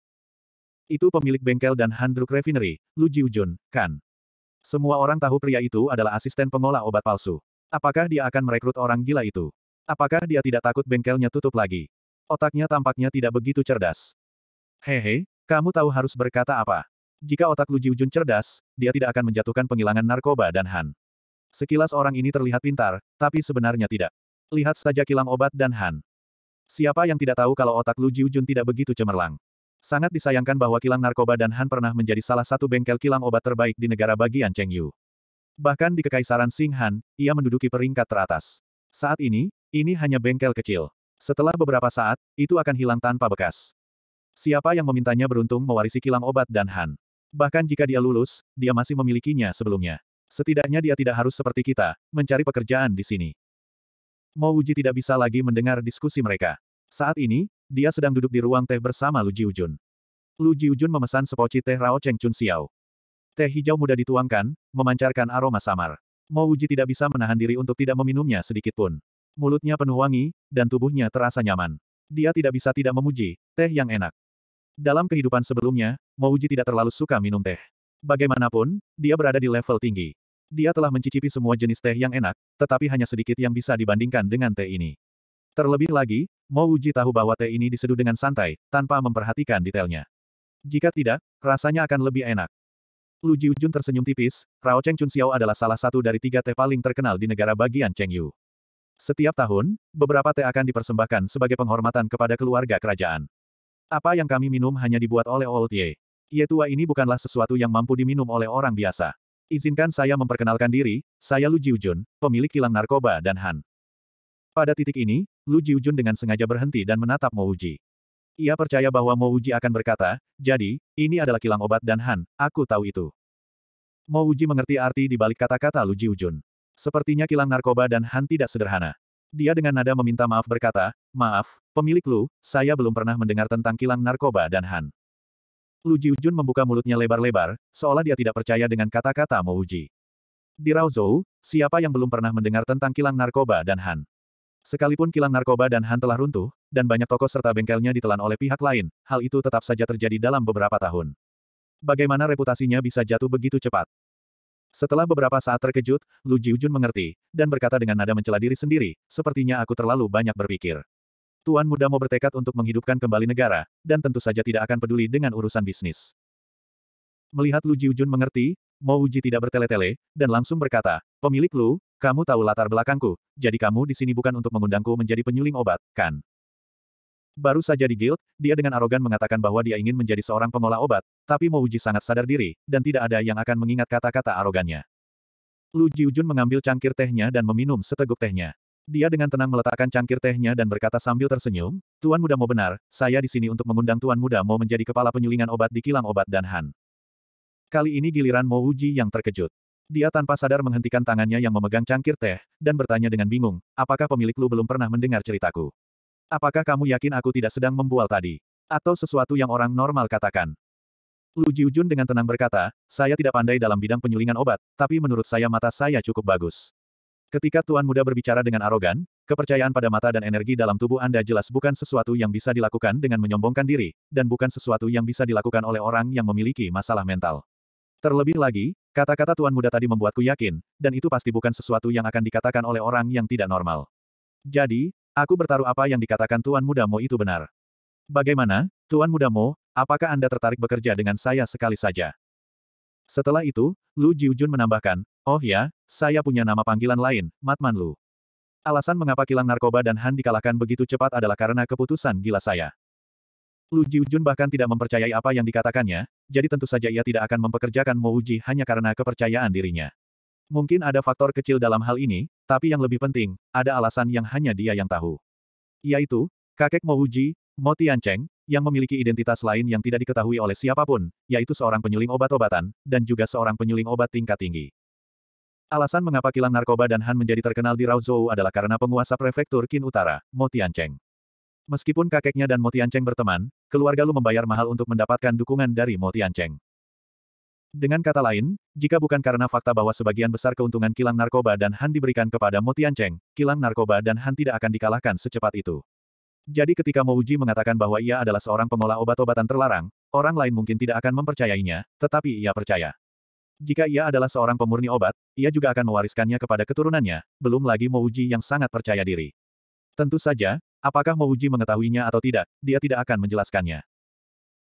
Itu pemilik bengkel dan Handruk Refinery, Lu Jiujun, kan? Semua orang tahu pria itu adalah asisten pengolah obat palsu. Apakah dia akan merekrut orang gila itu? Apakah dia tidak takut bengkelnya tutup lagi? Otaknya tampaknya tidak begitu cerdas. Hehe, kamu tahu harus berkata apa. Jika otak Lu Jiujun cerdas, dia tidak akan menjatuhkan penghilangan narkoba dan Han. Sekilas orang ini terlihat pintar, tapi sebenarnya tidak. Lihat saja kilang obat dan Han. Siapa yang tidak tahu kalau otak Lu Jiujun tidak begitu cemerlang? Sangat disayangkan bahwa kilang narkoba dan Han pernah menjadi salah satu bengkel kilang obat terbaik di negara bagian Cheng Yu. Bahkan di Kekaisaran Sing Han, ia menduduki peringkat teratas. Saat ini, ini hanya bengkel kecil. Setelah beberapa saat, itu akan hilang tanpa bekas. Siapa yang memintanya beruntung mewarisi kilang obat dan Han. Bahkan jika dia lulus, dia masih memilikinya sebelumnya. Setidaknya dia tidak harus seperti kita, mencari pekerjaan di sini. Mo Uji tidak bisa lagi mendengar diskusi mereka. Saat ini, dia sedang duduk di ruang teh bersama Lu Jiujun. Lu Jiujun memesan sepoci teh Rao Cheng Chun Xiao. Teh hijau muda dituangkan, memancarkan aroma samar. Mo Wuji tidak bisa menahan diri untuk tidak meminumnya sedikit pun. Mulutnya penuh wangi, dan tubuhnya terasa nyaman. Dia tidak bisa tidak memuji, teh yang enak. Dalam kehidupan sebelumnya, Mo Wuji tidak terlalu suka minum teh. Bagaimanapun, dia berada di level tinggi. Dia telah mencicipi semua jenis teh yang enak, tetapi hanya sedikit yang bisa dibandingkan dengan teh ini. Terlebih lagi, Mo Wuji tahu bahwa teh ini diseduh dengan santai, tanpa memperhatikan detailnya. Jika tidak, rasanya akan lebih enak. Lu Jiujun tersenyum tipis, Rao Cheng Chun Xiao adalah salah satu dari tiga teh paling terkenal di negara bagian Cheng Yu. Setiap tahun, beberapa teh akan dipersembahkan sebagai penghormatan kepada keluarga kerajaan. Apa yang kami minum hanya dibuat oleh Old Ye. Ye tua ini bukanlah sesuatu yang mampu diminum oleh orang biasa. Izinkan saya memperkenalkan diri, saya Lu Jiujun, pemilik kilang narkoba dan Han. Pada titik ini, Lu Jiujun dengan sengaja berhenti dan menatap Mo Uji. Ia percaya bahwa Mo Uji akan berkata, jadi, ini adalah kilang obat dan Han, aku tahu itu. Mo Uji mengerti arti di balik kata-kata Lu Jiujun. Sepertinya kilang narkoba dan Han tidak sederhana. Dia dengan nada meminta maaf berkata, maaf, pemilik Lu, saya belum pernah mendengar tentang kilang narkoba dan Han. Lu Jiujun membuka mulutnya lebar-lebar, seolah dia tidak percaya dengan kata-kata Mo Uji. Di Raozhou, siapa yang belum pernah mendengar tentang kilang narkoba dan Han? Sekalipun kilang narkoba dan Han telah runtuh, dan banyak toko serta bengkelnya ditelan oleh pihak lain, hal itu tetap saja terjadi dalam beberapa tahun. Bagaimana reputasinya bisa jatuh begitu cepat? Setelah beberapa saat terkejut, Lu Jiujun mengerti, dan berkata dengan nada mencela diri sendiri, sepertinya aku terlalu banyak berpikir. Tuan muda mau bertekad untuk menghidupkan kembali negara, dan tentu saja tidak akan peduli dengan urusan bisnis. Melihat Lu Jiujun mengerti, Mo Uji tidak bertele-tele, dan langsung berkata, pemilik Lu, kamu tahu latar belakangku, jadi kamu di sini bukan untuk mengundangku menjadi penyuling obat, kan? Baru saja di guild, dia dengan arogan mengatakan bahwa dia ingin menjadi seorang pengolah obat, tapi Mouji sangat sadar diri, dan tidak ada yang akan mengingat kata-kata arogannya. Lu Jiujun mengambil cangkir tehnya dan meminum seteguk tehnya. Dia dengan tenang meletakkan cangkir tehnya dan berkata sambil tersenyum, Tuan Muda Mo benar, saya di sini untuk mengundang Tuan Muda Mo menjadi kepala penyulingan obat di kilang obat dan Han. Kali ini giliran Mouji yang terkejut. Dia tanpa sadar menghentikan tangannya yang memegang cangkir teh, dan bertanya dengan bingung, apakah pemilik lu belum pernah mendengar ceritaku? Apakah kamu yakin aku tidak sedang membual tadi? Atau sesuatu yang orang normal katakan? Lu Jiujun dengan tenang berkata, saya tidak pandai dalam bidang penyulingan obat, tapi menurut saya mata saya cukup bagus. Ketika Tuan Muda berbicara dengan arogan, kepercayaan pada mata dan energi dalam tubuh Anda jelas bukan sesuatu yang bisa dilakukan dengan menyombongkan diri, dan bukan sesuatu yang bisa dilakukan oleh orang yang memiliki masalah mental. Terlebih lagi, kata-kata tuan muda tadi membuatku yakin, dan itu pasti bukan sesuatu yang akan dikatakan oleh orang yang tidak normal. Jadi, aku bertaruh apa yang dikatakan tuan muda Mo itu benar. Bagaimana, tuan muda Mo? apakah Anda tertarik bekerja dengan saya sekali saja? Setelah itu, Lu Jiujun menambahkan, oh ya, saya punya nama panggilan lain, Matman Lu. Alasan mengapa kilang narkoba dan Han dikalahkan begitu cepat adalah karena keputusan gila saya. Lu Jiujun bahkan tidak mempercayai apa yang dikatakannya, jadi tentu saja ia tidak akan mempekerjakan Mo Uji hanya karena kepercayaan dirinya. Mungkin ada faktor kecil dalam hal ini, tapi yang lebih penting, ada alasan yang hanya dia yang tahu. Yaitu, kakek Mo Uji, Mo Tiancheng, yang memiliki identitas lain yang tidak diketahui oleh siapapun, yaitu seorang penyuling obat-obatan, dan juga seorang penyuling obat tingkat tinggi. Alasan mengapa kilang narkoba dan Han menjadi terkenal di Raozhou adalah karena penguasa prefektur Qin Utara, Mo Tiancheng. Meskipun kakeknya dan Mo berteman, keluarga Lu membayar mahal untuk mendapatkan dukungan dari Mo Dengan kata lain, jika bukan karena fakta bahwa sebagian besar keuntungan kilang narkoba dan Han diberikan kepada Mo kilang narkoba dan Han tidak akan dikalahkan secepat itu. Jadi ketika Mo Uji mengatakan bahwa ia adalah seorang pengolah obat-obatan terlarang, orang lain mungkin tidak akan mempercayainya, tetapi ia percaya. Jika ia adalah seorang pemurni obat, ia juga akan mewariskannya kepada keturunannya, belum lagi Mo Uji yang sangat percaya diri. Tentu saja, Apakah uji mengetahuinya atau tidak, dia tidak akan menjelaskannya.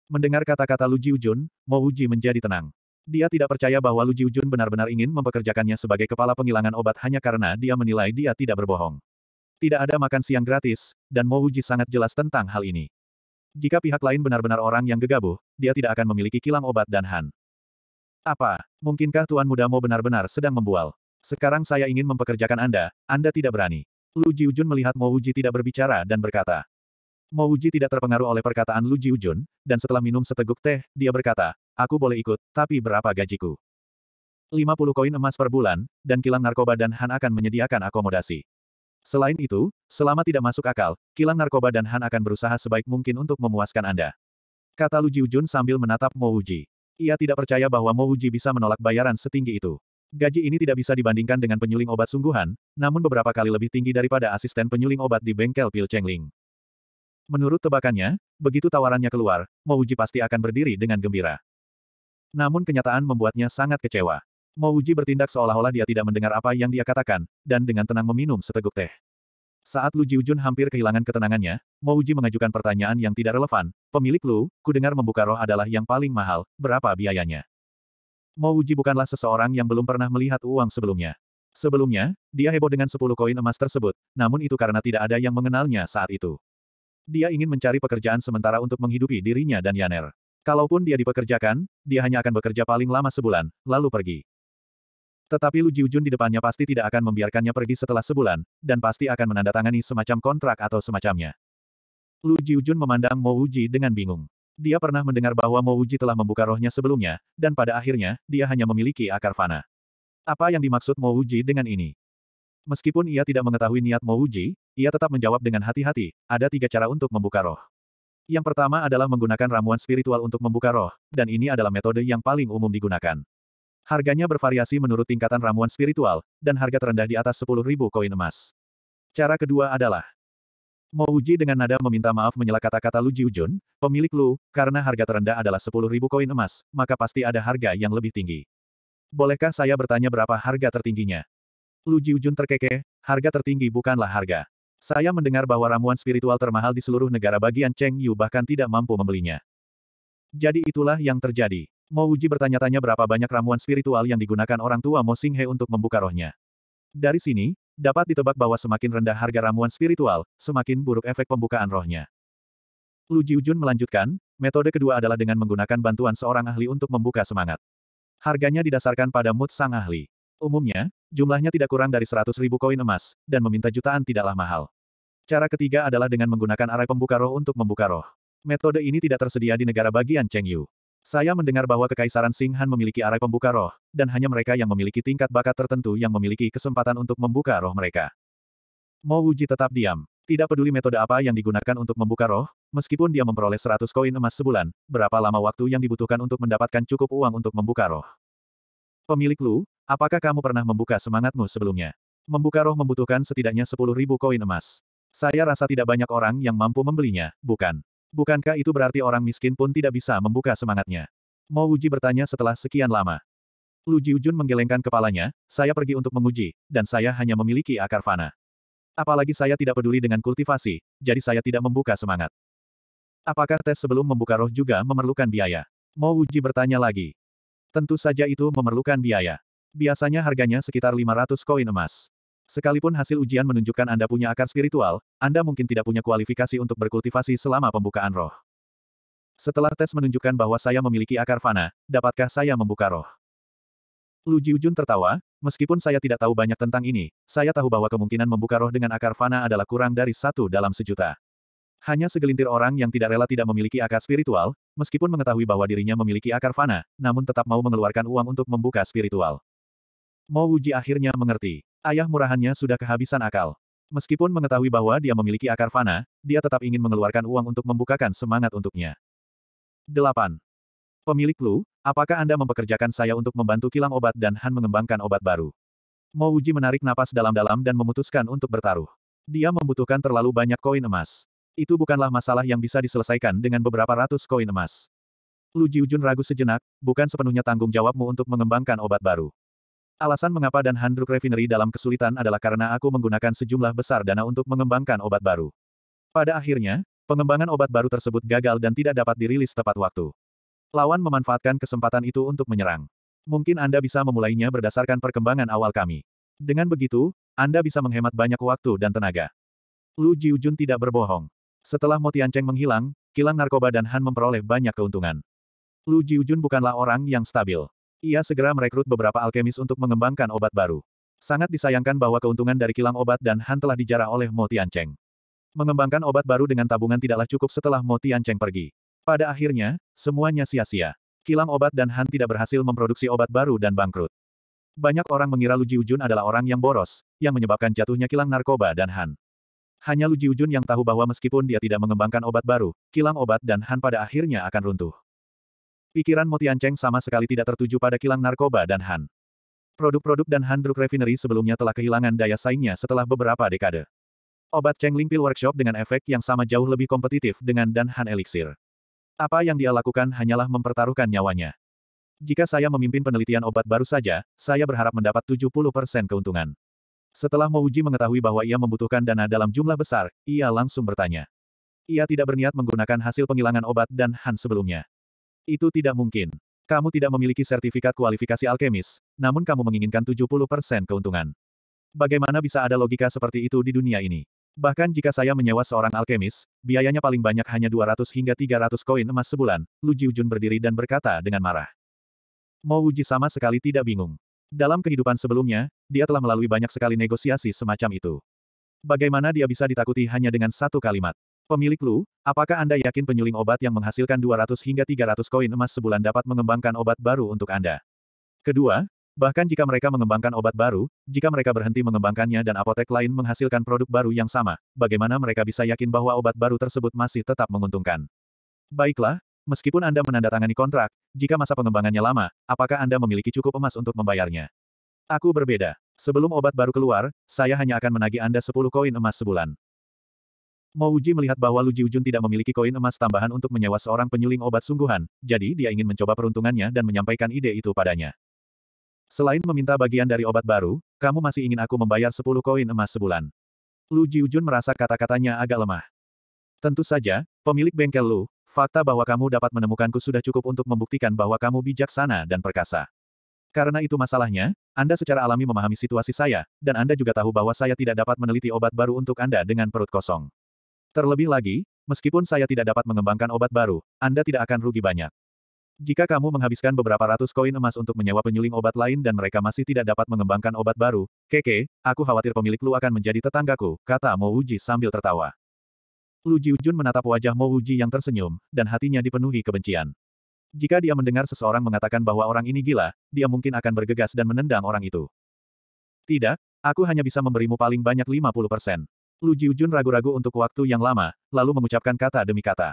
Mendengar kata-kata Lu Jiujun, uji menjadi tenang. Dia tidak percaya bahwa Lu Jiujun benar-benar ingin mempekerjakannya sebagai kepala penghilangan obat hanya karena dia menilai dia tidak berbohong. Tidak ada makan siang gratis, dan uji sangat jelas tentang hal ini. Jika pihak lain benar-benar orang yang gegabah, dia tidak akan memiliki kilang obat dan Han. Apa, mungkinkah Tuan Muda Mo benar-benar sedang membual? Sekarang saya ingin mempekerjakan Anda, Anda tidak berani. Lu Jiujun melihat Mo Uji tidak berbicara dan berkata. Mo Uji tidak terpengaruh oleh perkataan Lu Jiujun, dan setelah minum seteguk teh, dia berkata, aku boleh ikut, tapi berapa gajiku? 50 koin emas per bulan, dan kilang narkoba dan Han akan menyediakan akomodasi. Selain itu, selama tidak masuk akal, kilang narkoba dan Han akan berusaha sebaik mungkin untuk memuaskan Anda. Kata Lu Jiujun sambil menatap Mo Uji. Ia tidak percaya bahwa Mo Uji bisa menolak bayaran setinggi itu. Gaji ini tidak bisa dibandingkan dengan penyuling obat sungguhan, namun beberapa kali lebih tinggi daripada asisten penyuling obat di bengkel Pil Chengling. Menurut tebakannya, begitu tawarannya keluar, Mouji pasti akan berdiri dengan gembira. Namun kenyataan membuatnya sangat kecewa. Mouji bertindak seolah-olah dia tidak mendengar apa yang dia katakan, dan dengan tenang meminum seteguk teh. Saat Lu Jiujun hampir kehilangan ketenangannya, Mouji mengajukan pertanyaan yang tidak relevan, pemilik Lu, kudengar membuka roh adalah yang paling mahal, berapa biayanya? Mo Uji bukanlah seseorang yang belum pernah melihat uang sebelumnya. Sebelumnya, dia heboh dengan 10 koin emas tersebut, namun itu karena tidak ada yang mengenalnya saat itu. Dia ingin mencari pekerjaan sementara untuk menghidupi dirinya dan Yaner. Kalaupun dia dipekerjakan, dia hanya akan bekerja paling lama sebulan, lalu pergi. Tetapi Lu Jiujun di depannya pasti tidak akan membiarkannya pergi setelah sebulan, dan pasti akan menandatangani semacam kontrak atau semacamnya. Lu Jiujun memandang Mo Uji dengan bingung. Dia pernah mendengar bahwa Mouji telah membuka rohnya sebelumnya, dan pada akhirnya, dia hanya memiliki akar fana. Apa yang dimaksud Mouji dengan ini? Meskipun ia tidak mengetahui niat Mouji, ia tetap menjawab dengan hati-hati, ada tiga cara untuk membuka roh. Yang pertama adalah menggunakan ramuan spiritual untuk membuka roh, dan ini adalah metode yang paling umum digunakan. Harganya bervariasi menurut tingkatan ramuan spiritual, dan harga terendah di atas 10.000 koin emas. Cara kedua adalah Mo Uji dengan nada meminta maaf menyela kata-kata Lu Jiujun, pemilik Lu, karena harga terendah adalah ribu koin emas, maka pasti ada harga yang lebih tinggi. Bolehkah saya bertanya berapa harga tertingginya? Lu Jiujun terkekeh, harga tertinggi bukanlah harga. Saya mendengar bahwa ramuan spiritual termahal di seluruh negara bagian Cheng Yu bahkan tidak mampu membelinya. Jadi itulah yang terjadi. Mo Uji bertanya-tanya berapa banyak ramuan spiritual yang digunakan orang tua Mo Singhe untuk membuka rohnya. Dari sini, dapat ditebak bahwa semakin rendah harga ramuan spiritual, semakin buruk efek pembukaan rohnya. Lu Jiujun melanjutkan, metode kedua adalah dengan menggunakan bantuan seorang ahli untuk membuka semangat. Harganya didasarkan pada mood sang ahli. Umumnya, jumlahnya tidak kurang dari 100 ribu koin emas, dan meminta jutaan tidaklah mahal. Cara ketiga adalah dengan menggunakan arai pembuka roh untuk membuka roh. Metode ini tidak tersedia di negara bagian Chengyu. Saya mendengar bahwa Kekaisaran Singhan memiliki arai pembuka roh, dan hanya mereka yang memiliki tingkat bakat tertentu yang memiliki kesempatan untuk membuka roh mereka. Mo Wuji tetap diam. Tidak peduli metode apa yang digunakan untuk membuka roh, meskipun dia memperoleh 100 koin emas sebulan, berapa lama waktu yang dibutuhkan untuk mendapatkan cukup uang untuk membuka roh. Pemilik Lu, apakah kamu pernah membuka semangatmu sebelumnya? Membuka roh membutuhkan setidaknya 10.000 koin emas. Saya rasa tidak banyak orang yang mampu membelinya, bukan? Bukankah itu berarti orang miskin pun tidak bisa membuka semangatnya? Mo Wuji bertanya setelah sekian lama. Lu Jiujun menggelengkan kepalanya, saya pergi untuk menguji, dan saya hanya memiliki akar fana. Apalagi saya tidak peduli dengan kultivasi, jadi saya tidak membuka semangat. Apakah tes sebelum membuka roh juga memerlukan biaya? Mo Wuji bertanya lagi. Tentu saja itu memerlukan biaya. Biasanya harganya sekitar 500 koin emas. Sekalipun hasil ujian menunjukkan Anda punya akar spiritual, Anda mungkin tidak punya kualifikasi untuk berkultivasi selama pembukaan roh. Setelah tes menunjukkan bahwa saya memiliki akar fana, dapatkah saya membuka roh? Lu Jiujun tertawa, meskipun saya tidak tahu banyak tentang ini, saya tahu bahwa kemungkinan membuka roh dengan akar fana adalah kurang dari satu dalam sejuta. Hanya segelintir orang yang tidak rela tidak memiliki akar spiritual, meskipun mengetahui bahwa dirinya memiliki akar fana, namun tetap mau mengeluarkan uang untuk membuka spiritual. Mo Wuji akhirnya mengerti. Ayah murahannya sudah kehabisan akal. Meskipun mengetahui bahwa dia memiliki akar fana, dia tetap ingin mengeluarkan uang untuk membukakan semangat untuknya. 8. Pemilik Lu, apakah Anda mempekerjakan saya untuk membantu kilang obat dan Han mengembangkan obat baru? Mo Uji menarik napas dalam-dalam dan memutuskan untuk bertaruh. Dia membutuhkan terlalu banyak koin emas. Itu bukanlah masalah yang bisa diselesaikan dengan beberapa ratus koin emas. Lu Jiujun ragu sejenak, bukan sepenuhnya tanggung jawabmu untuk mengembangkan obat baru. Alasan mengapa dan Handruk Refinery dalam kesulitan adalah karena aku menggunakan sejumlah besar dana untuk mengembangkan obat baru. Pada akhirnya, pengembangan obat baru tersebut gagal dan tidak dapat dirilis tepat waktu. Lawan memanfaatkan kesempatan itu untuk menyerang. Mungkin Anda bisa memulainya berdasarkan perkembangan awal kami. Dengan begitu, Anda bisa menghemat banyak waktu dan tenaga. Lu Jiujun tidak berbohong. Setelah Motian Cheng menghilang, kilang narkoba dan Han memperoleh banyak keuntungan. Lu Jiujun bukanlah orang yang stabil. Ia segera merekrut beberapa alkemis untuk mengembangkan obat baru. Sangat disayangkan bahwa keuntungan dari kilang obat dan Han telah dijarah oleh Mo Tiancheng. Mengembangkan obat baru dengan tabungan tidaklah cukup setelah Mo Tiancheng pergi. Pada akhirnya, semuanya sia-sia. Kilang obat dan Han tidak berhasil memproduksi obat baru dan bangkrut. Banyak orang mengira Lu Jiujun adalah orang yang boros, yang menyebabkan jatuhnya kilang narkoba dan Han. Hanya Lu Jiujun yang tahu bahwa meskipun dia tidak mengembangkan obat baru, kilang obat dan Han pada akhirnya akan runtuh. Pikiran Cheng sama sekali tidak tertuju pada kilang narkoba dan Han. Produk-produk dan Han Drug Refinery sebelumnya telah kehilangan daya saingnya setelah beberapa dekade. Obat Cheng Ling Pil Workshop dengan efek yang sama jauh lebih kompetitif dengan dan Han Elixir. Apa yang dia lakukan hanyalah mempertaruhkan nyawanya. Jika saya memimpin penelitian obat baru saja, saya berharap mendapat 70% keuntungan. Setelah Mouji mengetahui bahwa ia membutuhkan dana dalam jumlah besar, ia langsung bertanya. Ia tidak berniat menggunakan hasil penghilangan obat dan Han sebelumnya. Itu tidak mungkin. Kamu tidak memiliki sertifikat kualifikasi alkemis, namun kamu menginginkan 70% keuntungan. Bagaimana bisa ada logika seperti itu di dunia ini? Bahkan jika saya menyewa seorang alkemis, biayanya paling banyak hanya 200 hingga 300 koin emas sebulan, Lu Jiujun berdiri dan berkata dengan marah. Mo Wuji sama sekali tidak bingung. Dalam kehidupan sebelumnya, dia telah melalui banyak sekali negosiasi semacam itu. Bagaimana dia bisa ditakuti hanya dengan satu kalimat? Pemilik Lu, apakah Anda yakin penyuling obat yang menghasilkan 200 hingga 300 koin emas sebulan dapat mengembangkan obat baru untuk Anda? Kedua, bahkan jika mereka mengembangkan obat baru, jika mereka berhenti mengembangkannya dan apotek lain menghasilkan produk baru yang sama, bagaimana mereka bisa yakin bahwa obat baru tersebut masih tetap menguntungkan? Baiklah, meskipun Anda menandatangani kontrak, jika masa pengembangannya lama, apakah Anda memiliki cukup emas untuk membayarnya? Aku berbeda. Sebelum obat baru keluar, saya hanya akan menagih Anda 10 koin emas sebulan. Mo Uji melihat bahwa Lu Jiujun tidak memiliki koin emas tambahan untuk menyewa seorang penyuling obat sungguhan, jadi dia ingin mencoba peruntungannya dan menyampaikan ide itu padanya. Selain meminta bagian dari obat baru, kamu masih ingin aku membayar 10 koin emas sebulan. Lu Jiujun merasa kata-katanya agak lemah. Tentu saja, pemilik bengkel Lu, fakta bahwa kamu dapat menemukanku sudah cukup untuk membuktikan bahwa kamu bijaksana dan perkasa. Karena itu masalahnya, Anda secara alami memahami situasi saya, dan Anda juga tahu bahwa saya tidak dapat meneliti obat baru untuk Anda dengan perut kosong. Terlebih lagi, meskipun saya tidak dapat mengembangkan obat baru, Anda tidak akan rugi banyak. Jika kamu menghabiskan beberapa ratus koin emas untuk menyewa penyuling obat lain dan mereka masih tidak dapat mengembangkan obat baru, keke, aku khawatir pemilik Lu akan menjadi tetanggaku, kata Mo Uji sambil tertawa. Lu Jiujun menatap wajah Mo Uji yang tersenyum, dan hatinya dipenuhi kebencian. Jika dia mendengar seseorang mengatakan bahwa orang ini gila, dia mungkin akan bergegas dan menendang orang itu. Tidak, aku hanya bisa memberimu paling banyak 50 persen. Lu Jiujun ragu-ragu untuk waktu yang lama, lalu mengucapkan kata demi kata.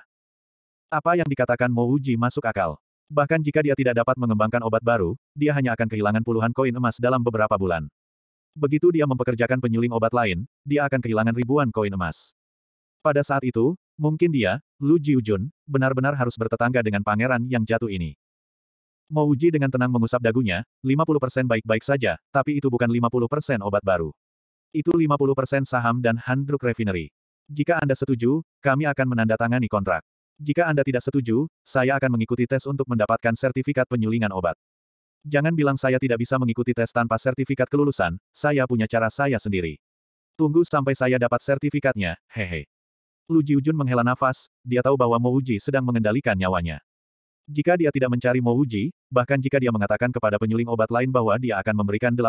Apa yang dikatakan Mo Uji masuk akal. Bahkan jika dia tidak dapat mengembangkan obat baru, dia hanya akan kehilangan puluhan koin emas dalam beberapa bulan. Begitu dia mempekerjakan penyuling obat lain, dia akan kehilangan ribuan koin emas. Pada saat itu, mungkin dia, Lu Jiujun, benar-benar harus bertetangga dengan pangeran yang jatuh ini. Mo Uji dengan tenang mengusap dagunya, 50% baik-baik saja, tapi itu bukan 50% obat baru. Itu 50% saham dan Handruk Refinery. Jika Anda setuju, kami akan menandatangani kontrak. Jika Anda tidak setuju, saya akan mengikuti tes untuk mendapatkan sertifikat penyulingan obat. Jangan bilang saya tidak bisa mengikuti tes tanpa sertifikat kelulusan, saya punya cara saya sendiri. Tunggu sampai saya dapat sertifikatnya, hehe. Lu Jiujun menghela nafas, dia tahu bahwa Mo Uji sedang mengendalikan nyawanya. Jika dia tidak mencari Mouji, bahkan jika dia mengatakan kepada penyuling obat lain bahwa dia akan memberikan 80%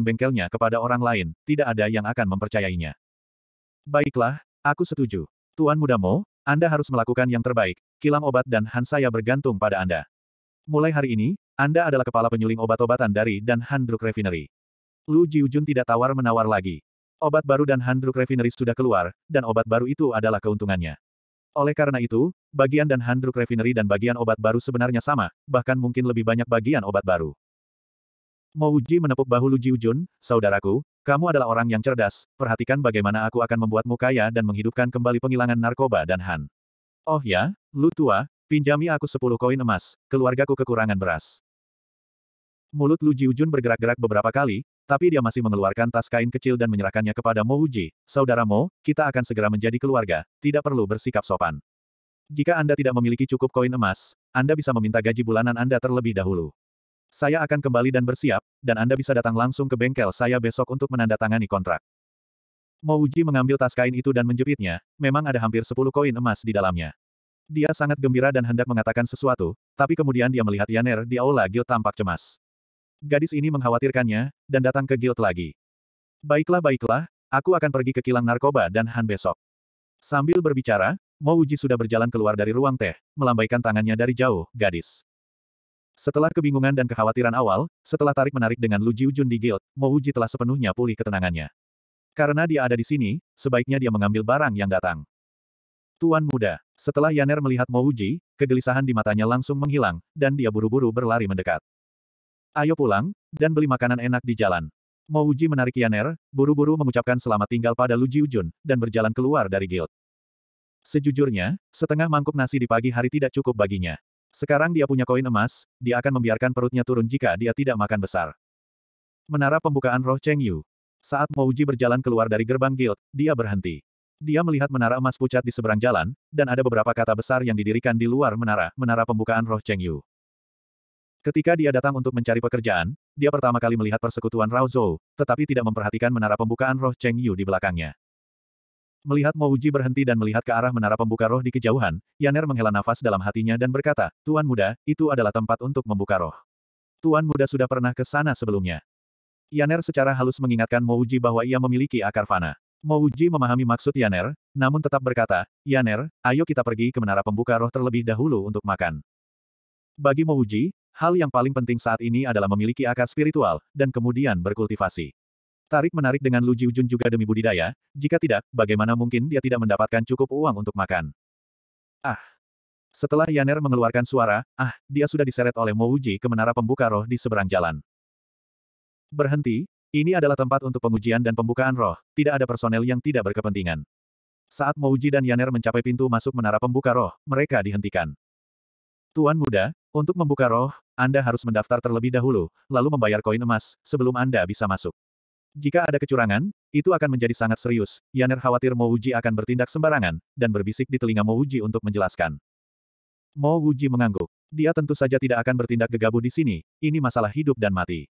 bengkelnya kepada orang lain, tidak ada yang akan mempercayainya. Baiklah, aku setuju. Tuan Muda Mo, Anda harus melakukan yang terbaik, kilang obat dan Han saya bergantung pada Anda. Mulai hari ini, Anda adalah kepala penyuling obat-obatan dari Dan Han Druk Refinery. Lu Jiujun tidak tawar-menawar lagi. Obat baru Dan Han Druk Refinery sudah keluar, dan obat baru itu adalah keuntungannya. Oleh karena itu, bagian dan Handruk Refinery dan bagian obat baru sebenarnya sama, bahkan mungkin lebih banyak bagian obat baru. Mouji menepuk bahu Lu Jiujun, saudaraku, kamu adalah orang yang cerdas, perhatikan bagaimana aku akan membuatmu kaya dan menghidupkan kembali penghilangan narkoba dan Han. Oh ya, Lu tua, pinjami aku 10 koin emas, keluargaku kekurangan beras. Mulut Lu Jiujun bergerak-gerak beberapa kali, tapi dia masih mengeluarkan tas kain kecil dan menyerahkannya kepada Mo Uji. Saudara Mo, kita akan segera menjadi keluarga, tidak perlu bersikap sopan. Jika Anda tidak memiliki cukup koin emas, Anda bisa meminta gaji bulanan Anda terlebih dahulu. Saya akan kembali dan bersiap, dan Anda bisa datang langsung ke bengkel saya besok untuk menandatangani kontrak. Mo Uji mengambil tas kain itu dan menjepitnya, memang ada hampir 10 koin emas di dalamnya. Dia sangat gembira dan hendak mengatakan sesuatu, tapi kemudian dia melihat Yaner di aula guild tampak cemas. Gadis ini mengkhawatirkannya, dan datang ke guild lagi. Baiklah baiklah, aku akan pergi ke kilang narkoba dan Han besok. Sambil berbicara, Mo Uji sudah berjalan keluar dari ruang teh, melambaikan tangannya dari jauh, gadis. Setelah kebingungan dan kekhawatiran awal, setelah tarik-menarik dengan Lu Jiujun di guild, Mo Uji telah sepenuhnya pulih ketenangannya. Karena dia ada di sini, sebaiknya dia mengambil barang yang datang. Tuan muda, setelah Yaner melihat Mo Uji, kegelisahan di matanya langsung menghilang, dan dia buru-buru berlari mendekat. Ayo pulang, dan beli makanan enak di jalan. Mouji menarik Yaner, buru-buru mengucapkan selamat tinggal pada Lu Jiujun, dan berjalan keluar dari guild. Sejujurnya, setengah mangkuk nasi di pagi hari tidak cukup baginya. Sekarang dia punya koin emas, dia akan membiarkan perutnya turun jika dia tidak makan besar. Menara pembukaan roh Cheng Yu. Saat Mouji berjalan keluar dari gerbang guild, dia berhenti. Dia melihat menara emas pucat di seberang jalan, dan ada beberapa kata besar yang didirikan di luar menara, menara pembukaan roh Cheng Yu. Ketika dia datang untuk mencari pekerjaan, dia pertama kali melihat persekutuan Rao Zhou, tetapi tidak memperhatikan menara pembukaan roh Cheng Yu di belakangnya. Melihat Mo Uji berhenti dan melihat ke arah menara pembuka roh di kejauhan, Yaner menghela nafas dalam hatinya dan berkata, Tuan Muda, itu adalah tempat untuk membuka roh. Tuan Muda sudah pernah ke sana sebelumnya. Yaner secara halus mengingatkan Mo Uji bahwa ia memiliki akar fana. Mo Uji memahami maksud Yaner, namun tetap berkata, Yaner, ayo kita pergi ke menara pembuka roh terlebih dahulu untuk makan. Bagi Mo Uji, Hal yang paling penting saat ini adalah memiliki akar spiritual, dan kemudian berkultivasi. Tarik-menarik dengan Lu Jiujun juga demi budidaya, jika tidak, bagaimana mungkin dia tidak mendapatkan cukup uang untuk makan? Ah! Setelah Yaner mengeluarkan suara, ah, dia sudah diseret oleh Mouji ke menara pembuka roh di seberang jalan. Berhenti, ini adalah tempat untuk pengujian dan pembukaan roh, tidak ada personel yang tidak berkepentingan. Saat Mouji dan Yaner mencapai pintu masuk menara pembuka roh, mereka dihentikan. Tuan muda, untuk membuka roh, anda harus mendaftar terlebih dahulu, lalu membayar koin emas, sebelum Anda bisa masuk. Jika ada kecurangan, itu akan menjadi sangat serius. Yaner khawatir Mo Uji akan bertindak sembarangan, dan berbisik di telinga Mo Uji untuk menjelaskan. Mo Uji mengangguk. Dia tentu saja tidak akan bertindak gegabah di sini, ini masalah hidup dan mati.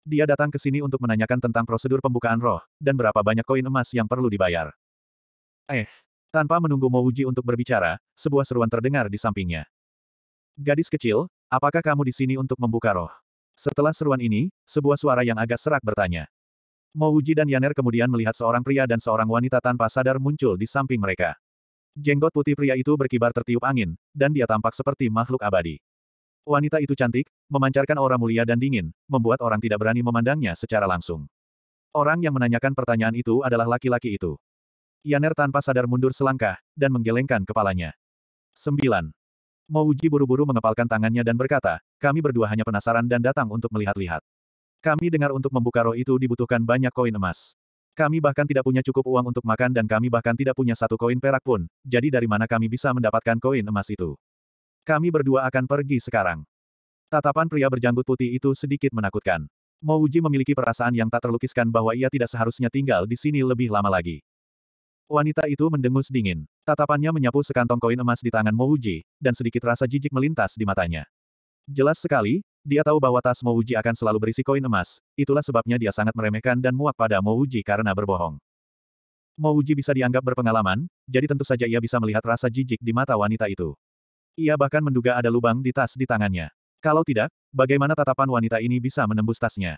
Dia datang ke sini untuk menanyakan tentang prosedur pembukaan roh, dan berapa banyak koin emas yang perlu dibayar. Eh, tanpa menunggu Mo Uji untuk berbicara, sebuah seruan terdengar di sampingnya. Gadis kecil, Apakah kamu di sini untuk membuka roh? Setelah seruan ini, sebuah suara yang agak serak bertanya. Mo dan Yaner kemudian melihat seorang pria dan seorang wanita tanpa sadar muncul di samping mereka. Jenggot putih pria itu berkibar tertiup angin, dan dia tampak seperti makhluk abadi. Wanita itu cantik, memancarkan aura mulia dan dingin, membuat orang tidak berani memandangnya secara langsung. Orang yang menanyakan pertanyaan itu adalah laki-laki itu. Yaner tanpa sadar mundur selangkah, dan menggelengkan kepalanya. 9. Mo buru-buru mengepalkan tangannya dan berkata, kami berdua hanya penasaran dan datang untuk melihat-lihat. Kami dengar untuk membuka roh itu dibutuhkan banyak koin emas. Kami bahkan tidak punya cukup uang untuk makan dan kami bahkan tidak punya satu koin perak pun, jadi dari mana kami bisa mendapatkan koin emas itu? Kami berdua akan pergi sekarang. Tatapan pria berjanggut putih itu sedikit menakutkan. Mouji memiliki perasaan yang tak terlukiskan bahwa ia tidak seharusnya tinggal di sini lebih lama lagi. Wanita itu mendengus dingin. Tatapannya menyapu sekantong koin emas di tangan Mouji, dan sedikit rasa jijik melintas di matanya. Jelas sekali, dia tahu bahwa tas Mouji akan selalu berisi koin emas, itulah sebabnya dia sangat meremehkan dan muak pada Mouji karena berbohong. Mouji bisa dianggap berpengalaman, jadi tentu saja ia bisa melihat rasa jijik di mata wanita itu. Ia bahkan menduga ada lubang di tas di tangannya. Kalau tidak, bagaimana tatapan wanita ini bisa menembus tasnya?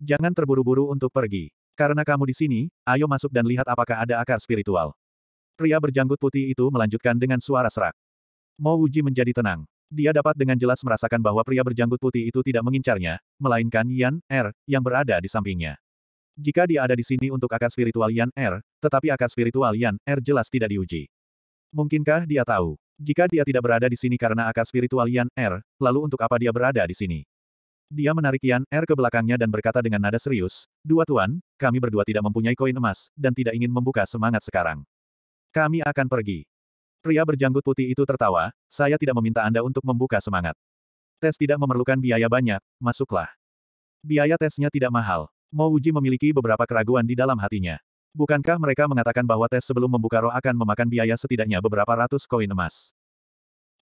Jangan terburu-buru untuk pergi. Karena kamu di sini, ayo masuk dan lihat apakah ada akar spiritual. Pria berjanggut putih itu melanjutkan dengan suara serak. Mo Wuji menjadi tenang. Dia dapat dengan jelas merasakan bahwa pria berjanggut putih itu tidak mengincarnya, melainkan Yan Er yang berada di sampingnya. Jika dia ada di sini untuk akar spiritual Yan Er, tetapi akar spiritual Yan Er jelas tidak diuji. Mungkinkah dia tahu? Jika dia tidak berada di sini karena akar spiritual Yan Er, lalu untuk apa dia berada di sini? Dia menarik Yan Er ke belakangnya dan berkata dengan nada serius, Dua tuan, kami berdua tidak mempunyai koin emas, dan tidak ingin membuka semangat sekarang. Kami akan pergi. Pria berjanggut putih itu tertawa, saya tidak meminta Anda untuk membuka semangat. Tes tidak memerlukan biaya banyak, masuklah. Biaya tesnya tidak mahal. Mo Uji memiliki beberapa keraguan di dalam hatinya. Bukankah mereka mengatakan bahwa tes sebelum membuka roh akan memakan biaya setidaknya beberapa ratus koin emas?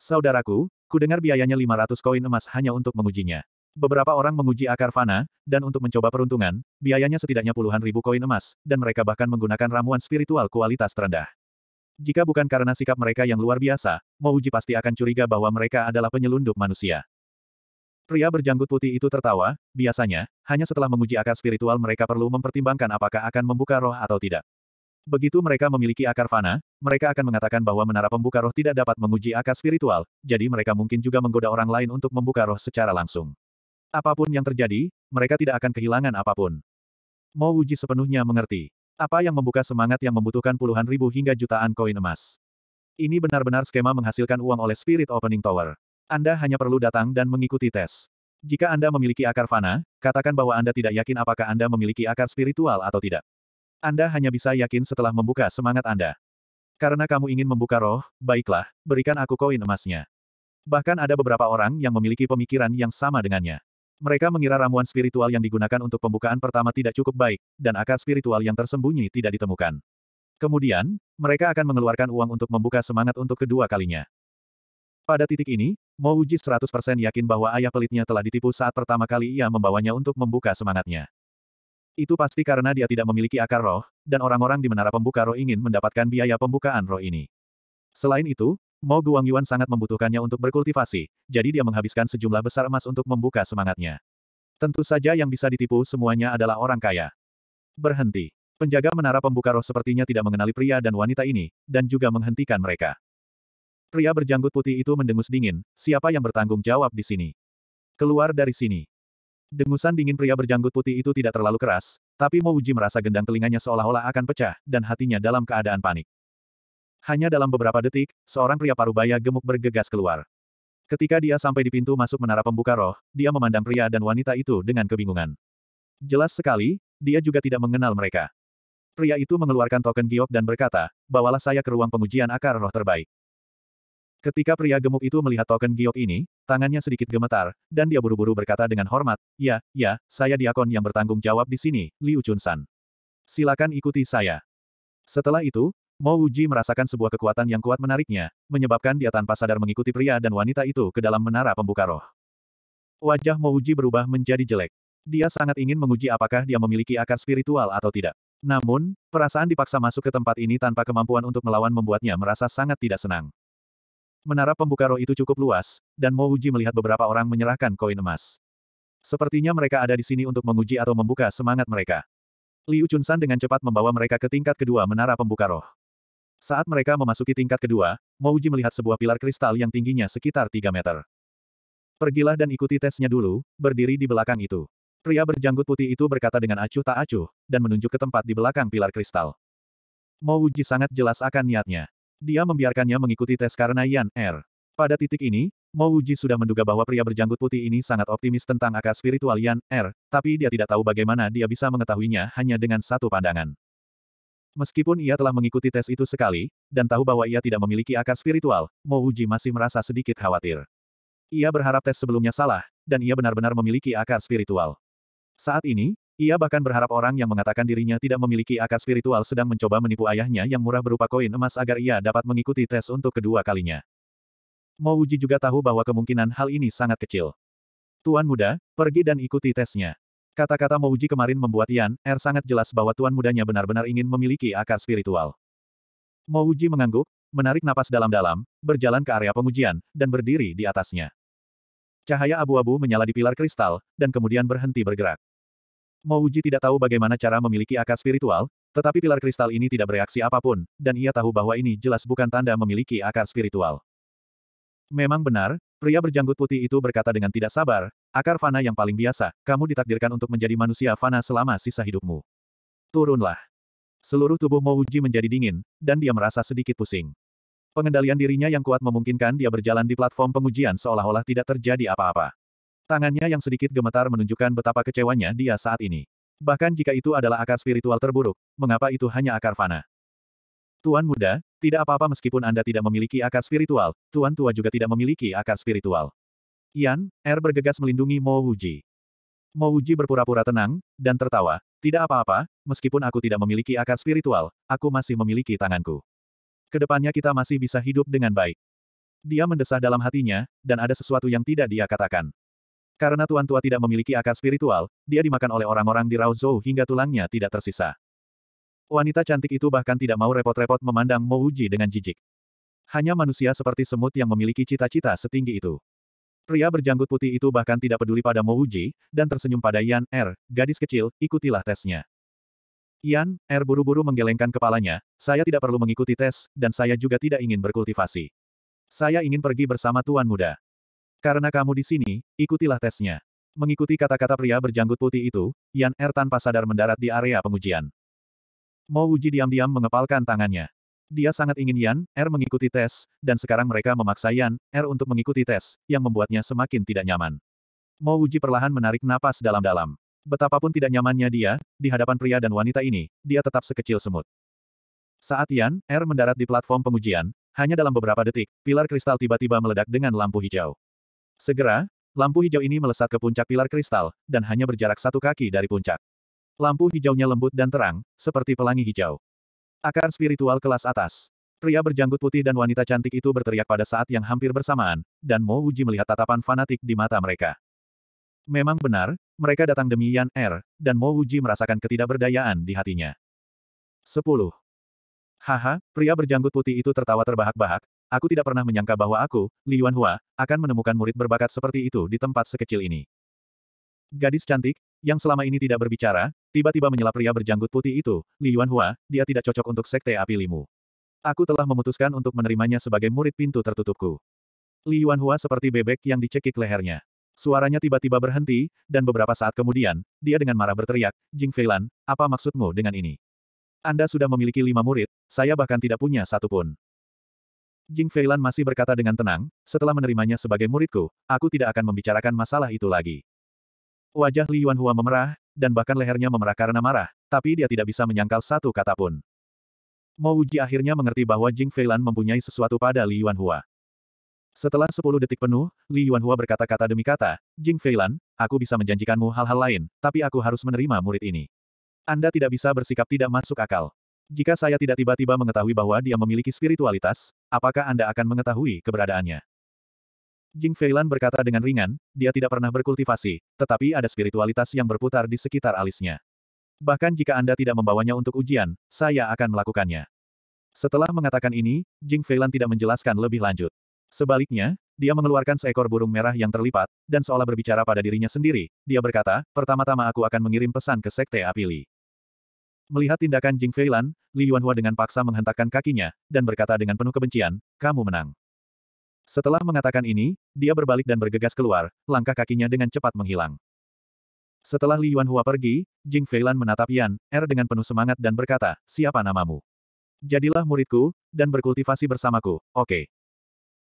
Saudaraku, kudengar biayanya 500 koin emas hanya untuk mengujinya. Beberapa orang menguji akar fana, dan untuk mencoba peruntungan, biayanya setidaknya puluhan ribu koin emas, dan mereka bahkan menggunakan ramuan spiritual kualitas terendah. Jika bukan karena sikap mereka yang luar biasa, Mouji pasti akan curiga bahwa mereka adalah penyelundup manusia. Pria berjanggut putih itu tertawa, biasanya, hanya setelah menguji akar spiritual mereka perlu mempertimbangkan apakah akan membuka roh atau tidak. Begitu mereka memiliki akar fana, mereka akan mengatakan bahwa menara pembuka roh tidak dapat menguji akar spiritual, jadi mereka mungkin juga menggoda orang lain untuk membuka roh secara langsung. Apapun yang terjadi, mereka tidak akan kehilangan apapun. Mo Wuji sepenuhnya mengerti. Apa yang membuka semangat yang membutuhkan puluhan ribu hingga jutaan koin emas. Ini benar-benar skema menghasilkan uang oleh Spirit Opening Tower. Anda hanya perlu datang dan mengikuti tes. Jika Anda memiliki akar fana, katakan bahwa Anda tidak yakin apakah Anda memiliki akar spiritual atau tidak. Anda hanya bisa yakin setelah membuka semangat Anda. Karena kamu ingin membuka roh, baiklah, berikan aku koin emasnya. Bahkan ada beberapa orang yang memiliki pemikiran yang sama dengannya. Mereka mengira ramuan spiritual yang digunakan untuk pembukaan pertama tidak cukup baik, dan akar spiritual yang tersembunyi tidak ditemukan. Kemudian, mereka akan mengeluarkan uang untuk membuka semangat untuk kedua kalinya. Pada titik ini, Mo Uji 100% yakin bahwa ayah pelitnya telah ditipu saat pertama kali ia membawanya untuk membuka semangatnya. Itu pasti karena dia tidak memiliki akar roh, dan orang-orang di menara pembuka roh ingin mendapatkan biaya pembukaan roh ini. Selain itu, Mo Guang sangat membutuhkannya untuk berkultivasi, jadi dia menghabiskan sejumlah besar emas untuk membuka semangatnya. Tentu saja yang bisa ditipu semuanya adalah orang kaya. Berhenti. Penjaga menara pembuka roh sepertinya tidak mengenali pria dan wanita ini, dan juga menghentikan mereka. Pria berjanggut putih itu mendengus dingin, siapa yang bertanggung jawab di sini? Keluar dari sini. Dengusan dingin pria berjanggut putih itu tidak terlalu keras, tapi Mo Uji merasa gendang telinganya seolah-olah akan pecah, dan hatinya dalam keadaan panik. Hanya dalam beberapa detik, seorang pria parubaya gemuk bergegas keluar. Ketika dia sampai di pintu masuk menara pembuka roh, dia memandang pria dan wanita itu dengan kebingungan. Jelas sekali, dia juga tidak mengenal mereka. Pria itu mengeluarkan token giok dan berkata, bawalah saya ke ruang pengujian akar roh terbaik. Ketika pria gemuk itu melihat token giok ini, tangannya sedikit gemetar, dan dia buru-buru berkata dengan hormat, ya, ya, saya diakon yang bertanggung jawab di sini, Liu San. Silakan ikuti saya. Setelah itu, Mo Wuji merasakan sebuah kekuatan yang kuat menariknya, menyebabkan dia tanpa sadar mengikuti pria dan wanita itu ke dalam menara pembuka roh. Wajah Mo Wuji berubah menjadi jelek. Dia sangat ingin menguji apakah dia memiliki akar spiritual atau tidak. Namun, perasaan dipaksa masuk ke tempat ini tanpa kemampuan untuk melawan membuatnya merasa sangat tidak senang. Menara pembuka roh itu cukup luas, dan Mo Wuji melihat beberapa orang menyerahkan koin emas. Sepertinya mereka ada di sini untuk menguji atau membuka semangat mereka. Liu Chunsan dengan cepat membawa mereka ke tingkat kedua menara pembuka roh. Saat mereka memasuki tingkat kedua, Mouji melihat sebuah pilar kristal yang tingginya sekitar 3 meter. Pergilah dan ikuti tesnya dulu, berdiri di belakang itu. Pria berjanggut putih itu berkata dengan acuh tak acuh, dan menunjuk ke tempat di belakang pilar kristal. Mouji sangat jelas akan niatnya. Dia membiarkannya mengikuti tes karena Yan Er. Pada titik ini, Mouji sudah menduga bahwa pria berjanggut putih ini sangat optimis tentang akar spiritual Yan Er, tapi dia tidak tahu bagaimana dia bisa mengetahuinya hanya dengan satu pandangan. Meskipun ia telah mengikuti tes itu sekali, dan tahu bahwa ia tidak memiliki akar spiritual, Mo Uji masih merasa sedikit khawatir. Ia berharap tes sebelumnya salah, dan ia benar-benar memiliki akar spiritual. Saat ini, ia bahkan berharap orang yang mengatakan dirinya tidak memiliki akar spiritual sedang mencoba menipu ayahnya yang murah berupa koin emas agar ia dapat mengikuti tes untuk kedua kalinya. Mo Uji juga tahu bahwa kemungkinan hal ini sangat kecil. Tuan muda, pergi dan ikuti tesnya. Kata-kata Mouji kemarin membuat Yan, Er sangat jelas bahwa tuan mudanya benar-benar ingin memiliki akar spiritual. Mouji mengangguk, menarik napas dalam-dalam, berjalan ke area pengujian, dan berdiri di atasnya. Cahaya abu-abu menyala di pilar kristal, dan kemudian berhenti bergerak. Mouji tidak tahu bagaimana cara memiliki akar spiritual, tetapi pilar kristal ini tidak bereaksi apapun, dan ia tahu bahwa ini jelas bukan tanda memiliki akar spiritual. Memang benar, Pria berjanggut putih itu berkata dengan tidak sabar, akar fana yang paling biasa, kamu ditakdirkan untuk menjadi manusia fana selama sisa hidupmu. Turunlah. Seluruh tubuh Mouji menjadi dingin, dan dia merasa sedikit pusing. Pengendalian dirinya yang kuat memungkinkan dia berjalan di platform pengujian seolah-olah tidak terjadi apa-apa. Tangannya yang sedikit gemetar menunjukkan betapa kecewanya dia saat ini. Bahkan jika itu adalah akar spiritual terburuk, mengapa itu hanya akar fana? Tuan muda, tidak apa-apa meskipun Anda tidak memiliki akar spiritual, Tuan tua juga tidak memiliki akar spiritual. Yan, R er bergegas melindungi Mo Wuji. Mo Wuji berpura-pura tenang, dan tertawa. Tidak apa-apa, meskipun aku tidak memiliki akar spiritual, aku masih memiliki tanganku. Kedepannya kita masih bisa hidup dengan baik. Dia mendesah dalam hatinya, dan ada sesuatu yang tidak dia katakan. Karena Tuan Tua tidak memiliki akar spiritual, dia dimakan oleh orang-orang di Rao Zhou hingga tulangnya tidak tersisa. Wanita cantik itu bahkan tidak mau repot-repot memandang Mo Uji dengan jijik. Hanya manusia seperti semut yang memiliki cita-cita setinggi itu. Pria berjanggut putih itu bahkan tidak peduli pada Mo Uji, dan tersenyum pada Yan Er, gadis kecil, ikutilah tesnya. Yan Er buru-buru menggelengkan kepalanya, saya tidak perlu mengikuti tes, dan saya juga tidak ingin berkultivasi. Saya ingin pergi bersama tuan muda. Karena kamu di sini, ikutilah tesnya. Mengikuti kata-kata pria berjanggut putih itu, Yan Er tanpa sadar mendarat di area pengujian. Mo Wuji diam-diam mengepalkan tangannya. Dia sangat ingin Yan, Er mengikuti tes, dan sekarang mereka memaksa Yan, Er untuk mengikuti tes, yang membuatnya semakin tidak nyaman. Mo Wuji perlahan menarik napas dalam-dalam. Betapapun tidak nyamannya dia, di hadapan pria dan wanita ini, dia tetap sekecil semut. Saat Yan, Er mendarat di platform pengujian, hanya dalam beberapa detik, pilar kristal tiba-tiba meledak dengan lampu hijau. Segera, lampu hijau ini melesat ke puncak pilar kristal, dan hanya berjarak satu kaki dari puncak. Lampu hijaunya lembut dan terang, seperti pelangi hijau. Akar spiritual kelas atas. Pria berjanggut putih dan wanita cantik itu berteriak pada saat yang hampir bersamaan, dan Mo Uji melihat tatapan fanatik di mata mereka. Memang benar, mereka datang demi Yan Er, dan Mo Uji merasakan ketidakberdayaan di hatinya. 10. Haha, pria berjanggut putih itu tertawa terbahak-bahak, aku tidak pernah menyangka bahwa aku, Li Yuanhua, akan menemukan murid berbakat seperti itu di tempat sekecil ini. Gadis cantik, yang selama ini tidak berbicara, tiba-tiba menyela pria berjanggut putih itu, Li Yuanhua, dia tidak cocok untuk sekte api limu. Aku telah memutuskan untuk menerimanya sebagai murid pintu tertutupku. Li Yuanhua seperti bebek yang dicekik lehernya. Suaranya tiba-tiba berhenti, dan beberapa saat kemudian, dia dengan marah berteriak, Jing Feilan, apa maksudmu dengan ini? Anda sudah memiliki lima murid, saya bahkan tidak punya satu pun. Jing Feilan masih berkata dengan tenang, setelah menerimanya sebagai muridku, aku tidak akan membicarakan masalah itu lagi. Wajah Li Yuanhua memerah, dan bahkan lehernya memerah karena marah, tapi dia tidak bisa menyangkal satu kata pun. Mo Uji akhirnya mengerti bahwa Jing Feilan mempunyai sesuatu pada Li Yuanhua. Setelah sepuluh detik penuh, Li Yuanhua berkata-kata demi kata, Jing Feilan, aku bisa menjanjikanmu hal-hal lain, tapi aku harus menerima murid ini. Anda tidak bisa bersikap tidak masuk akal. Jika saya tidak tiba-tiba mengetahui bahwa dia memiliki spiritualitas, apakah Anda akan mengetahui keberadaannya? Jing Feilan berkata dengan ringan, dia tidak pernah berkultivasi, tetapi ada spiritualitas yang berputar di sekitar alisnya. Bahkan jika Anda tidak membawanya untuk ujian, saya akan melakukannya. Setelah mengatakan ini, Jing Feilan tidak menjelaskan lebih lanjut. Sebaliknya, dia mengeluarkan seekor burung merah yang terlipat, dan seolah berbicara pada dirinya sendiri, dia berkata, pertama-tama aku akan mengirim pesan ke Sekte Apili. Melihat tindakan Jing Feilan, Li Yuanhua dengan paksa menghentakkan kakinya, dan berkata dengan penuh kebencian, kamu menang. Setelah mengatakan ini, dia berbalik dan bergegas keluar, langkah kakinya dengan cepat menghilang. Setelah Li Yuanhua pergi, Jing Feilan menatap Yan, Er dengan penuh semangat dan berkata, siapa namamu? Jadilah muridku, dan berkultivasi bersamaku, oke. Okay.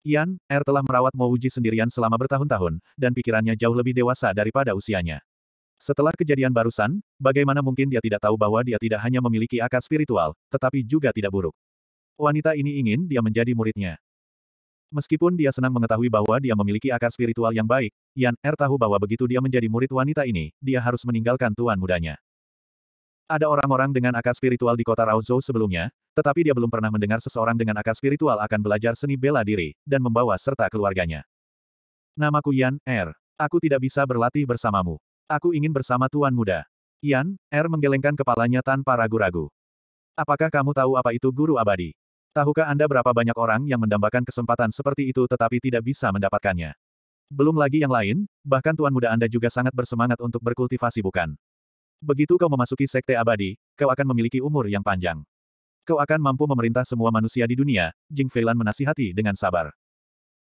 Yan, Er telah merawat Mo Uji sendirian selama bertahun-tahun, dan pikirannya jauh lebih dewasa daripada usianya. Setelah kejadian barusan, bagaimana mungkin dia tidak tahu bahwa dia tidak hanya memiliki akar spiritual, tetapi juga tidak buruk. Wanita ini ingin dia menjadi muridnya. Meskipun dia senang mengetahui bahwa dia memiliki akar spiritual yang baik, Yan Er tahu bahwa begitu dia menjadi murid wanita ini, dia harus meninggalkan tuan mudanya. Ada orang-orang dengan akar spiritual di kota Raozhou sebelumnya, tetapi dia belum pernah mendengar seseorang dengan akar spiritual akan belajar seni bela diri, dan membawa serta keluarganya. Namaku Yan Er. Aku tidak bisa berlatih bersamamu. Aku ingin bersama tuan muda. Yan Er menggelengkan kepalanya tanpa ragu-ragu. Apakah kamu tahu apa itu guru abadi? Tahukah Anda berapa banyak orang yang mendambakan kesempatan seperti itu tetapi tidak bisa mendapatkannya? Belum lagi yang lain, bahkan tuan muda Anda juga sangat bersemangat untuk berkultivasi bukan? Begitu kau memasuki sekte abadi, kau akan memiliki umur yang panjang. Kau akan mampu memerintah semua manusia di dunia, Jing Feilan menasihati dengan sabar.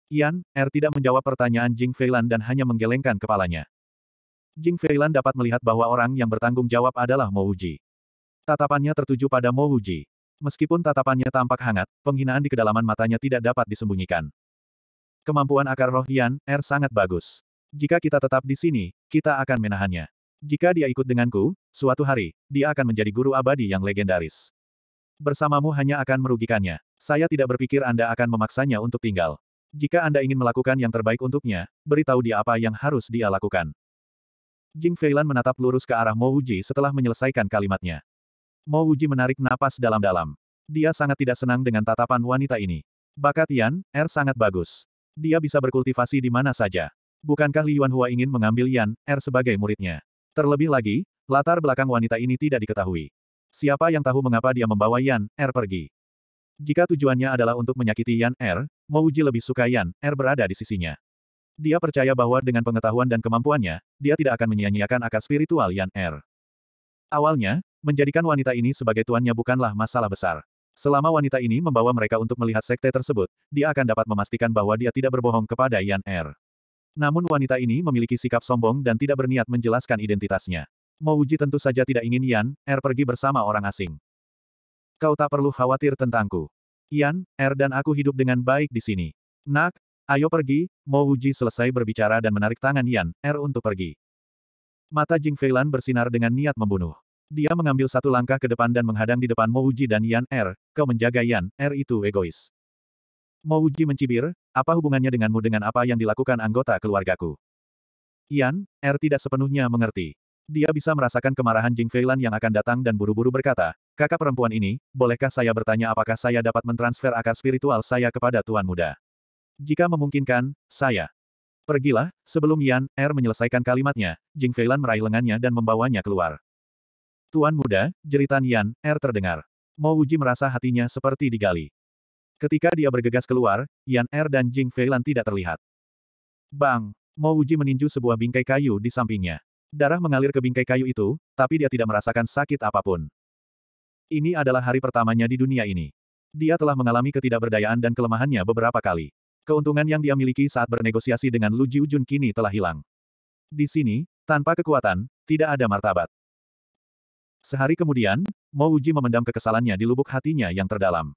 Yan, Er tidak menjawab pertanyaan Jing Feilan dan hanya menggelengkan kepalanya. Jing Feilan dapat melihat bahwa orang yang bertanggung jawab adalah Mo Uji. Tatapannya tertuju pada Mo Uji. Meskipun tatapannya tampak hangat, penghinaan di kedalaman matanya tidak dapat disembunyikan. Kemampuan akar roh Yan, R er sangat bagus. Jika kita tetap di sini, kita akan menahannya. Jika dia ikut denganku, suatu hari, dia akan menjadi guru abadi yang legendaris. Bersamamu hanya akan merugikannya. Saya tidak berpikir Anda akan memaksanya untuk tinggal. Jika Anda ingin melakukan yang terbaik untuknya, beritahu dia apa yang harus dia lakukan. Jing Feilan menatap lurus ke arah Mo Uji setelah menyelesaikan kalimatnya. Mo Wuji menarik napas dalam-dalam. Dia sangat tidak senang dengan tatapan wanita ini. Bakat Yan, Er sangat bagus. Dia bisa berkultivasi di mana saja. Bukankah Li Yuanhua ingin mengambil Yan, Er sebagai muridnya? Terlebih lagi, latar belakang wanita ini tidak diketahui. Siapa yang tahu mengapa dia membawa Yan, Er pergi? Jika tujuannya adalah untuk menyakiti Yan Er, Mo Wuji lebih suka Yan Er berada di sisinya. Dia percaya bahwa dengan pengetahuan dan kemampuannya, dia tidak akan menyia-nyiakan akar spiritual Yan Er. Awalnya, Menjadikan wanita ini sebagai tuannya bukanlah masalah besar. Selama wanita ini membawa mereka untuk melihat sekte tersebut, dia akan dapat memastikan bahwa dia tidak berbohong kepada Yan Er. Namun wanita ini memiliki sikap sombong dan tidak berniat menjelaskan identitasnya. Mouji tentu saja tidak ingin Yan Er pergi bersama orang asing. Kau tak perlu khawatir tentangku. Yan Er dan aku hidup dengan baik di sini. Nak, ayo pergi, Mouji selesai berbicara dan menarik tangan Yan Er untuk pergi. Mata Jing Feilan bersinar dengan niat membunuh. Dia mengambil satu langkah ke depan dan menghadang di depan Mouji dan Yan Er, kau menjaga Yan Er itu egois. Mouji mencibir, apa hubungannya denganmu dengan apa yang dilakukan anggota keluargaku? Yan Er tidak sepenuhnya mengerti. Dia bisa merasakan kemarahan Jing Feilan yang akan datang dan buru-buru berkata, kakak perempuan ini, bolehkah saya bertanya apakah saya dapat mentransfer akar spiritual saya kepada Tuan Muda? Jika memungkinkan, saya. Pergilah, sebelum Yan Er menyelesaikan kalimatnya, Jing Feilan meraih lengannya dan membawanya keluar. Tuan muda, jeritan Yan, Er terdengar. Mo Wuji merasa hatinya seperti digali. Ketika dia bergegas keluar, Yan Er dan Jing Feilan tidak terlihat. Bang! Mo Wuji meninju sebuah bingkai kayu di sampingnya. Darah mengalir ke bingkai kayu itu, tapi dia tidak merasakan sakit apapun. Ini adalah hari pertamanya di dunia ini. Dia telah mengalami ketidakberdayaan dan kelemahannya beberapa kali. Keuntungan yang dia miliki saat bernegosiasi dengan Lu Jiujun kini telah hilang. Di sini, tanpa kekuatan, tidak ada martabat. Sehari kemudian, Mo Uji memendam kekesalannya di lubuk hatinya yang terdalam.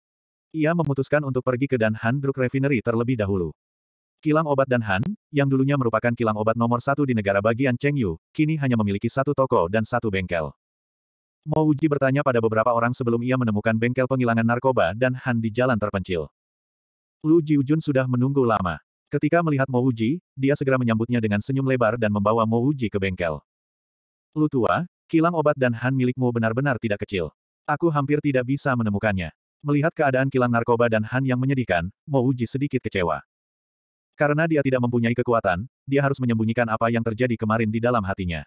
Ia memutuskan untuk pergi ke Danhan Drug Refinery terlebih dahulu. Kilang obat Danhan, yang dulunya merupakan kilang obat nomor satu di negara bagian Chengyu, kini hanya memiliki satu toko dan satu bengkel. Mo Uji bertanya pada beberapa orang sebelum ia menemukan bengkel penghilangan narkoba dan Han di jalan terpencil. Lu Jiujun sudah menunggu lama. Ketika melihat Mo Uji, dia segera menyambutnya dengan senyum lebar dan membawa Mo Uji ke bengkel. Lu tua, Kilang obat dan Han milikmu benar-benar tidak kecil. Aku hampir tidak bisa menemukannya. Melihat keadaan kilang narkoba dan Han yang menyedihkan, Mo Uji sedikit kecewa. Karena dia tidak mempunyai kekuatan, dia harus menyembunyikan apa yang terjadi kemarin di dalam hatinya.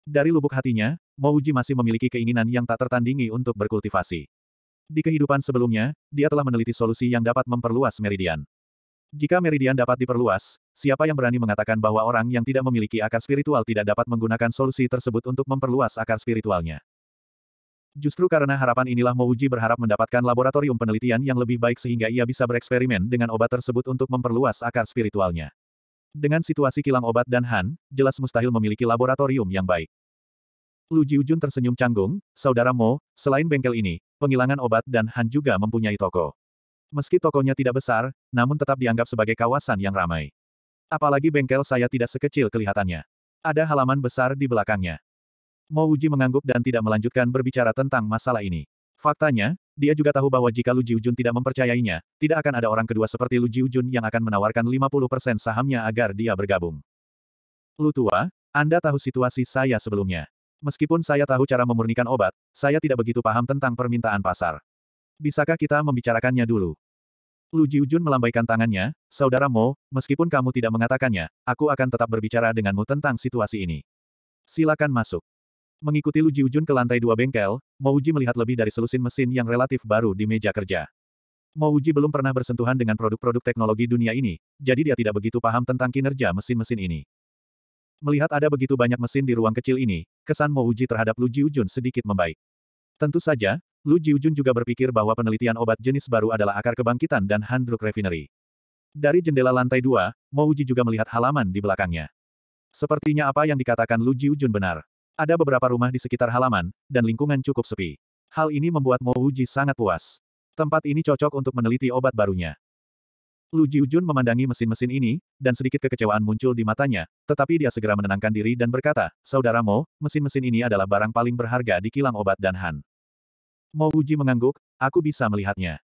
Dari lubuk hatinya, Mo Uji masih memiliki keinginan yang tak tertandingi untuk berkultivasi. Di kehidupan sebelumnya, dia telah meneliti solusi yang dapat memperluas meridian. Jika meridian dapat diperluas, siapa yang berani mengatakan bahwa orang yang tidak memiliki akar spiritual tidak dapat menggunakan solusi tersebut untuk memperluas akar spiritualnya? Justru karena harapan inilah Mouji berharap mendapatkan laboratorium penelitian yang lebih baik sehingga ia bisa bereksperimen dengan obat tersebut untuk memperluas akar spiritualnya. Dengan situasi kilang obat dan Han, jelas mustahil memiliki laboratorium yang baik. Lu Jiujun tersenyum canggung, saudara Mo, selain bengkel ini, penghilangan obat dan Han juga mempunyai toko. Meski tokonya tidak besar, namun tetap dianggap sebagai kawasan yang ramai. Apalagi bengkel saya tidak sekecil kelihatannya. Ada halaman besar di belakangnya. Mo Uji mengangguk dan tidak melanjutkan berbicara tentang masalah ini. Faktanya, dia juga tahu bahwa jika Lu Jiujun tidak mempercayainya, tidak akan ada orang kedua seperti Lu Jiujun yang akan menawarkan 50% sahamnya agar dia bergabung. Lu tua, Anda tahu situasi saya sebelumnya. Meskipun saya tahu cara memurnikan obat, saya tidak begitu paham tentang permintaan pasar. Bisakah kita membicarakannya dulu? Lu Jiujun melambaikan tangannya, Saudara Mo, meskipun kamu tidak mengatakannya, aku akan tetap berbicara denganmu tentang situasi ini. Silakan masuk. Mengikuti Lu Jiujun ke lantai dua bengkel, Mo Uji melihat lebih dari selusin mesin yang relatif baru di meja kerja. Mo Uji belum pernah bersentuhan dengan produk-produk teknologi dunia ini, jadi dia tidak begitu paham tentang kinerja mesin-mesin ini. Melihat ada begitu banyak mesin di ruang kecil ini, kesan Mo Uji terhadap Lu Jiujun sedikit membaik. Tentu saja, Lu Jiujun juga berpikir bahwa penelitian obat jenis baru adalah akar kebangkitan dan Handruk Refinery. Dari jendela lantai dua, Mo Uji juga melihat halaman di belakangnya. Sepertinya apa yang dikatakan Lu Jiujun benar. Ada beberapa rumah di sekitar halaman, dan lingkungan cukup sepi. Hal ini membuat Mo Uji sangat puas. Tempat ini cocok untuk meneliti obat barunya. Lu Jiujun memandangi mesin-mesin ini, dan sedikit kekecewaan muncul di matanya, tetapi dia segera menenangkan diri dan berkata, Saudaramu, mesin-mesin ini adalah barang paling berharga di kilang obat dan Han. Mouji Uji mengangguk, aku bisa melihatnya.